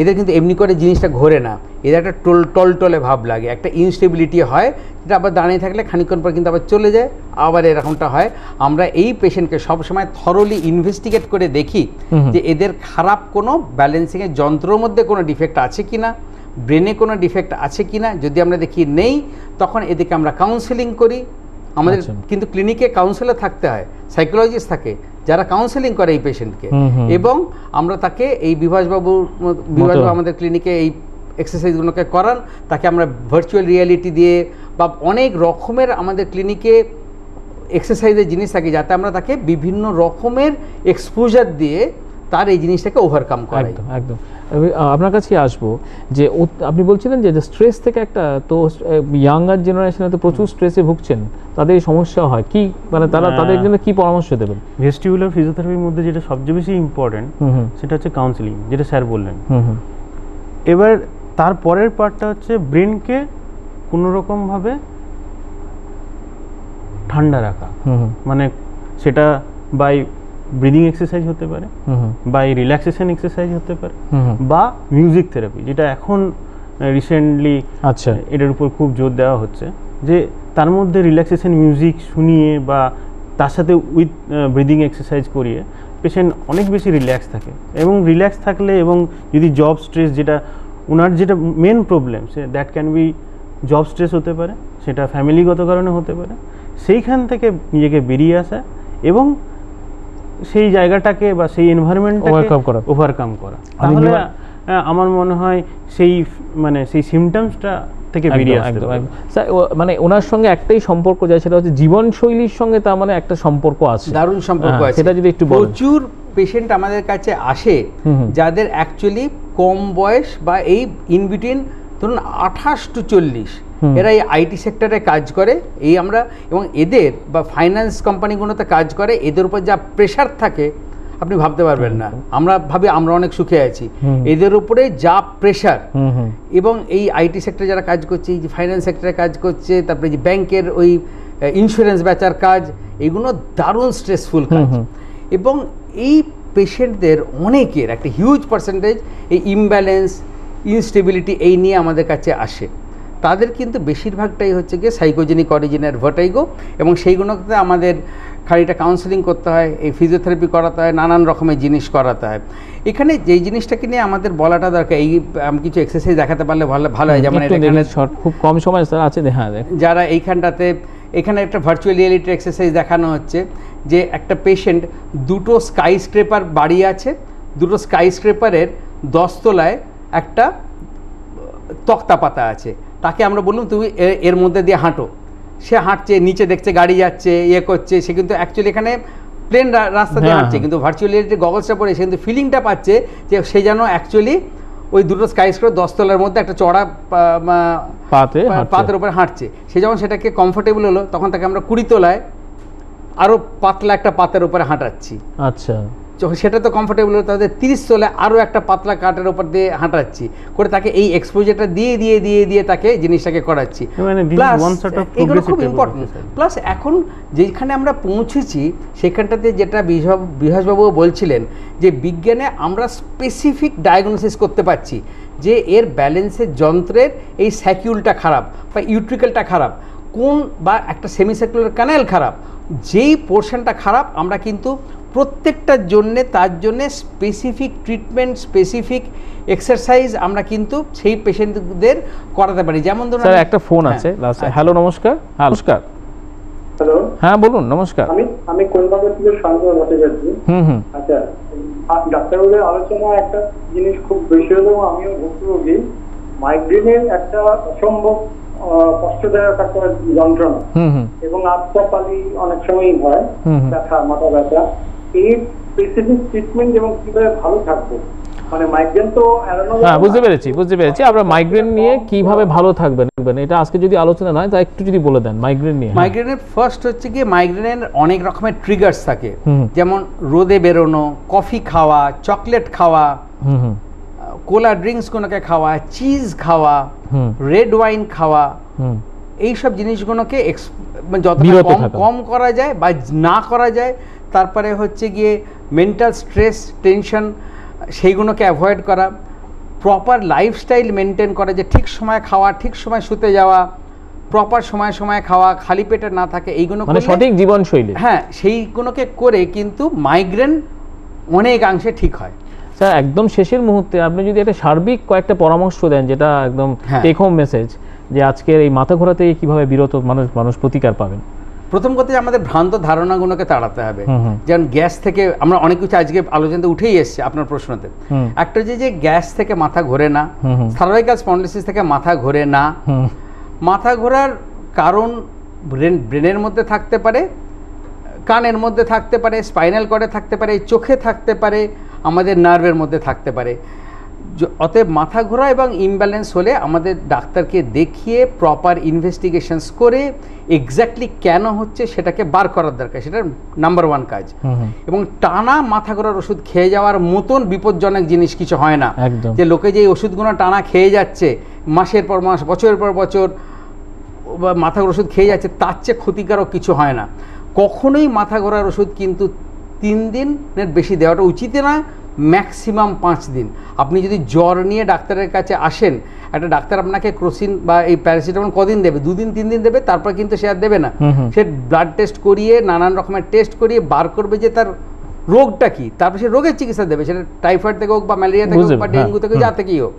এদের কিন্তু এমনি করে জিনিসটা ঘোরে না এদের একটা টল টলটলে ভাব লাগে একটা ইনস্টেবিলিটি হয় যেটা আবার দাঁড়িয়ে থাকলে খানিক্ষণ পর কিন্তু আবার চলে যায় আবার এরকমটা হয় আমরা এই পেশেন্টকে সবসময় থরলি ইনভেস্টিগেট করে দেখি যে এদের খারাপ কোনো ব্যালেন্সিংয়ের যন্ত্রর মধ্যে কোনো ডিফেক্ট আছে কি না ব্রেনে কোনো ডিফেক্ট আছে কি না যদি আমরা দেখি নেই তখন এদেরকে আমরা কাউন্সেলিং করি আমাদের আচ্ছা। কিন্তু ক্লিনিকে কাউন্সিলার থাকতে হয় সাইকোলজিস্ট থাকে যারা কাউন্সেলিং করে এই পেশেন্টকে এবং আমরা তাকে এই বিভাসবাবু বিভাসবাবু আমাদের ক্লিনিকে এই এক্সারসাইজগুলোকে করান তাকে আমরা ভার্চুয়াল রিয়ালিটি দিয়ে বা অনেক রকমের আমাদের ক্লিনিকে এক্সারসাইজের জিনিস থাকে যাতে আমরা তাকে বিভিন্ন রকমের এক্সপোজার দিয়ে তার এই জিনিসটাকে ওভারকাম করে একদম একদম আপনার কাছে আসবো যে আপনি বলছিলেন যে স্ট্রেস থেকে একটা তো ইয়াঙ্গার জেনারেশনে তো প্রচুর স্ট্রেসে ভুগছেন তাদের এই সমস্যা হয় কি মানে তারা তাদের জন্য কি পরামর্শ দেবেন ভেস্টিবুলার ফিজিওথেরাপির মধ্যে যেটা সবচেয়ে বেশি ইম্পর্টেন্ট সেটা হচ্ছে কাউন্সিলিং যেটা স্যার বললেন এবার তার পরের পার্টটা হচ্ছে ব্রেনকে কোনোরকমভাবে ঠান্ডা রাখা মানে সেটা বাই ব্রিদিং এক্সারসাইজ হতে পারে বা এই রিল্যাক্সেশন এক্সারসাইজ হতে পারে বা মিউজিক থেরাপি যেটা এখন রিসেন্টলি আচ্ছা এটার উপর খুব জোর দেওয়া হচ্ছে যে তার মধ্যে রিল্যাক্সেশন মিউজিক শুনিয়ে বা তার সাথে উইথ ব্রিদিং এক্সারসাইজ করিয়ে পেশেন্ট অনেক বেশি রিল্যাক্স থাকে এবং রিল্যাক্স থাকলে এবং যদি জব স্ট্রেস যেটা ওনার যেটা মেন প্রবলেম সে that can be job stress হতে পারে সেটা ফ্যামিলিগত কারণে হতে পারে সেইখান থেকে নিজেকে বেরিয়ে আসা এবং সেই জায়গাটাকে বা সেই এনভায়রনমেন্টটাকে ওভারকাম করা ওভারকাম করা তাহলে আমার মনে হয় সেই মানে সেই সিমটমসটা থেকে বেরিয়ে আসতে মানে ওনার সঙ্গে একটাই সম্পর্ক যা সেটা হচ্ছে জীবনশৈলীর সঙ্গে তার মানে একটা সম্পর্ক আছে দারুণ সম্পর্ক হ্যাঁ, আছে সেটা যদি একটু প্রচুর পেশেন্ট আমাদের কাছে আসে যাদের অ্যাকচুয়ালি কম বয়স বা এই ইন বিটুইন ধরুন আঠাশ টু চল্লিশ এরা এই আইটি সেক্টরে কাজ করে এই আমরা এবং এদের বা ফাইন্যান্স কোম্পানিগুলোতে কাজ করে এদের উপর যা প্রেশার থাকে আপনি ভাবতে পারবেন না আমরা ভাবি আমরা অনেক সুখে আছি এদের উপরে যা প্রেশার এবং এই আইটি সেক্টরে যারা কাজ করছে এই যে ফাইন্যান্স সেক্টরে কাজ করছে তারপরে যে ব্যাংকের ওই ইন্স্যুরেন্স বেচার কাজ এগুলো দারুণ স্ট্রেসফুল কাজ এবং এই পেশেন্টদের অনেকের একটা হিউজ পার্সেন্টেজ এই ইমব্যালেন্স ইনস্টেবিলিটি এই নিয়ে আমাদের কাছে আসে তাদের কিন্তু বেশিরভাগটাই হচ্ছে গিয়ে সাইকোজেনিক অরিজিনের ভোটাইগো এবং সেইগুলোতে আমাদের খালিটা কাউন্সেলিং করতে হয় এই ফিজিওথেরাপি করাতে হয় নানান রকমের জিনিস করাতে হয় এখানে যেই জিনিসটাকে নিয়ে আমাদের বলাটা দরকার এই কিছু এক্সারসাইজ দেখাতে পারলে ভালো ভালো হয় যেমন খুব কম সময় স্যার আছে দেখা যারা এইখানটাতে এখানে একটা ভার্চুয়াল রিয়েলিটি এক্সারসাইজ দেখানো হচ্ছে যে একটা পেশেন্ট দুটো স্কাই স্ক্রেপার বাড়ি আছে দুটো স্কাই স্ক্রেপারের দশতলায় একটা তক্তা পাতা আছে তাকে আমরা বললাম তুমি এর মধ্যে দিয়ে হাঁটো সে হাঁটছে নিচে দেখছে গাড়ি যাচ্ছে ইয়ে করছে সে কিন্তু অ্যাকচুয়ালি এখানে প্লেন রাস্তা দিয়ে হ্যাঁ। হাঁটছে কিন্তু ভার্চুয়ালিটি গগলসটা পরে সে কিন্তু ফিলিংটা পাচ্ছে যে সে যেন অ্যাকচুয়ালি ওই দুটো স্কাই স্কোর দশতলার মধ্যে একটা চড়া পাতের উপরে হাঁটছে সে যখন সেটাকে কমফোর্টেবল হলো তখন তাকে আমরা কুড়ি তোলায় আরও পাতলা একটা পাতের উপরে হাঁটাচ্ছি আচ্ছা সেটা তো কমফোর্টেবল হলো তাদের তিরিশ চলে আরও একটা পাতলা কাঠের ওপর দিয়ে হাঁটাচ্ছি করে তাকে এই এক্সপোজারটা দিয়ে দিয়ে দিয়ে দিয়ে তাকে জিনিসটাকে করাচ্ছি প্লাস মানে এগুলো খুব ইম্পর্টেন্ট প্লাস এখন যেখানে আমরা পৌঁছেছি সেখানটাতে যেটা বিহাসবাবুও বলছিলেন যে বিজ্ঞানে আমরা স্পেসিফিক ডায়াগনোসিস করতে পারছি যে এর ব্যালেন্সের যন্ত্রের এই স্যাকিউলটা খারাপ বা ইউট্রিক্যালটা খারাপ কোন বা একটা সেমিসার্কুলার ক্যানেল খারাপ যেই পোর্শনটা খারাপ আমরা কিন্তু প্রত্যেকটার জন্যে তার জন্যে স্পেসিফিক ট্রিটমেন্ট স্পেসিফিক এক্সারসাইজ আমরা কিন্তু সেই পেশেন্টদের করাতে পারি যেমন ধরুন একটা ফোন হ্যাঁ। আছে হ্যালো আচ্ছা। নমস্কার হ্যাঁ নমস্কার হ্যাঁ বলুন নমস্কার আমি আমি কলকাতা থেকে সঞ্জয় হুম হুম আচ্ছা ডাক্তারবাবুদের আলোচনা একটা জিনিস খুব বেশি হলেও আমিও ভুক্তভোগী মাইগ্রেনের একটা অসম্ভব কষ্টদায়ক একটা যন্ত্রণা এবং আত্মপালি অনেক সময়ই হয় ব্যথা মাথা ব্যথা এই স্পেসিফিক ট্রিটমেন্ট এবং কিভাবে ভালো থাকবো মাইগ্রেন মানে হ্যাঁ, নিয়ে কিভাবে ভালো থাকবেন আলোচনা নয় একটু যদি বলে দেন মাইগ্রেন নিয়ে মাইগ্রেনের হ্যাঁ। ফার্স্ট হচ্ছে মাইগ্রেনের অনেক রকমের ট্রিগার্স থাকে যেমন রোদে বেরোনো কফি খাওয়া চকলেট খাওয়া কোলা ড্রিঙ্কস কোনোকে খাওয়া চিজ খাওয়া রেড ওয়াইন খাওয়া এইসব জিনিসগুলোকে মানে যত কম করা যায় বা না করা যায় তারপরে হচ্ছে গিয়ে মেন্টাল স্ট্রেস টেনশন সেইগুলোকে অ্যাভয়েড করা প্রপার লাইফস্টাইল মেনটেন করা যে ঠিক সময় খাওয়া ঠিক সময় শুতে যাওয়া প্রপার সময় সময় খাওয়া খালি পেটে না থাকে এইগুলো মানে সঠিক জীবনশৈলী হ্যাঁ সেইগুলোকে করে কিন্তু মাইগ্রেন অনেকাংশে ঠিক হয় স্যার একদম শেষের মুহূর্তে আপনি যদি একটা সার্বিক কয়েকটা পরামর্শ দেন যেটা একদম টেক হোম মেসেজ যে আজকের এই মাথা ঘোরা থেকে কীভাবে বিরত মানুষ মানুষ প্রতিকার পাবেন প্রথম কথা আমাদের ভ্রান্ত ধারণাগুলোকে তাড়াতে হবে যেমন গ্যাস থেকে আমরা অনেক কিছু আজকে আলোচনাতে উঠেই এসছে আপনার প্রশ্নতে একটা যে যে গ্যাস থেকে মাথা ঘোরে না সার্ভাইকাল স্পন্ডেসিস থেকে মাথা ঘোরে না মাথা ঘোরার কারণ ব্রেন ব্রেনের মধ্যে থাকতে পারে কানের মধ্যে থাকতে পারে স্পাইনাল কর্ডে থাকতে পারে চোখে থাকতে পারে আমাদের নার্ভের মধ্যে থাকতে পারে অতএব মাথা ঘোরা এবং ইমব্যালেন্স হলে আমাদের ডাক্তারকে দেখিয়ে প্রপার ইনভেস্টিগেশনস করে এক্স্যাক্টলি কেন হচ্ছে সেটাকে বার করার দরকার সেটা নাম্বার ওয়ান কাজ এবং টানা মাথা ঘোরার ওষুধ খেয়ে যাওয়ার মতন বিপজ্জনক জিনিস কিছু হয় না যে লোকে যে ওষুধগুলো টানা খেয়ে যাচ্ছে মাসের পর মাস বছরের পর বছর মাথা ওষুধ খেয়ে যাচ্ছে তার চেয়ে ক্ষতিকারক কিছু হয় না কখনোই মাথা ঘোরার ওষুধ কিন্তু তিন দিনের বেশি দেওয়াটা উচিত না ম্যাক্সিমাম পাঁচ দিন আপনি যদি জ্বর নিয়ে ডাক্তারের কাছে আসেন একটা ডাক্তার আপনাকে ক্রোসিন বা এই প্যারাসিটামল কদিন দেবে দুদিন তিন দিন দেবে তারপর কিন্তু সে আর দেবে না সে ব্লাড টেস্ট করিয়ে নানান রকমের টেস্ট করিয়ে বার করবে যে তার রোগটা কি তারপর সে রোগের চিকিৎসা দেবে সেটা টাইফয়েড থেকে হোক বা ম্যালেরিয়া থেকে হোক বা ডেঙ্গু হ্যাঁ, থেকে যা থেকেই হোক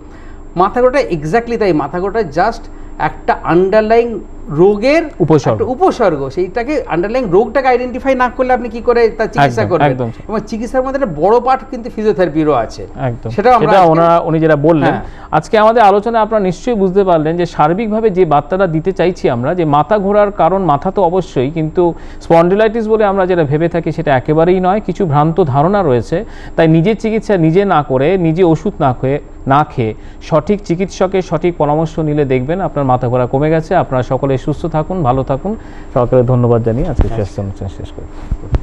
মাথা গোটা এক্স্যাক্টলি তাই মাথা গোটা জাস্ট একটা আন্ডারলাইং রোগের উপসর্গ উপসর্গ সেইটাকে আন্ডারলাইং রোগটাকে আইডেন্টিফাই না করলে আপনি কি করে তার চিকিৎসা করবেন এবং চিকিৎসার মধ্যে একটা বড় পার্ট কিন্তু ফিজিওথেরাপিরও আছে একদম সেটা আমরা ওনারা উনি যেটা বললেন হ্যাঁ। আজকে আমাদের আলোচনায় আপনারা নিশ্চয়ই বুঝতে পারলেন যে সার্বিকভাবে যে বার্তাটা দিতে চাইছি আমরা যে মাথা ঘোরার কারণ মাথা তো অবশ্যই কিন্তু স্পন্ডিলাইটিস বলে আমরা যেটা ভেবে থাকি সেটা একেবারেই নয় কিছু ভ্রান্ত ধারণা রয়েছে তাই নিজের চিকিৎসা নিজে না করে নিজে ওষুধ না খেয়ে না খেয়ে সঠিক চিকিৎসকের সঠিক পরামর্শ নিলে দেখবেন আপনার মাথা ঘোরা কমে গেছে আপনারা সকলে সুস্থ থাকুন ভালো থাকুন সরকারের ধন্যবাদ জানিয়ে আজকে আচ্ছা। শেষ অনুষ্ঠান শেষ করি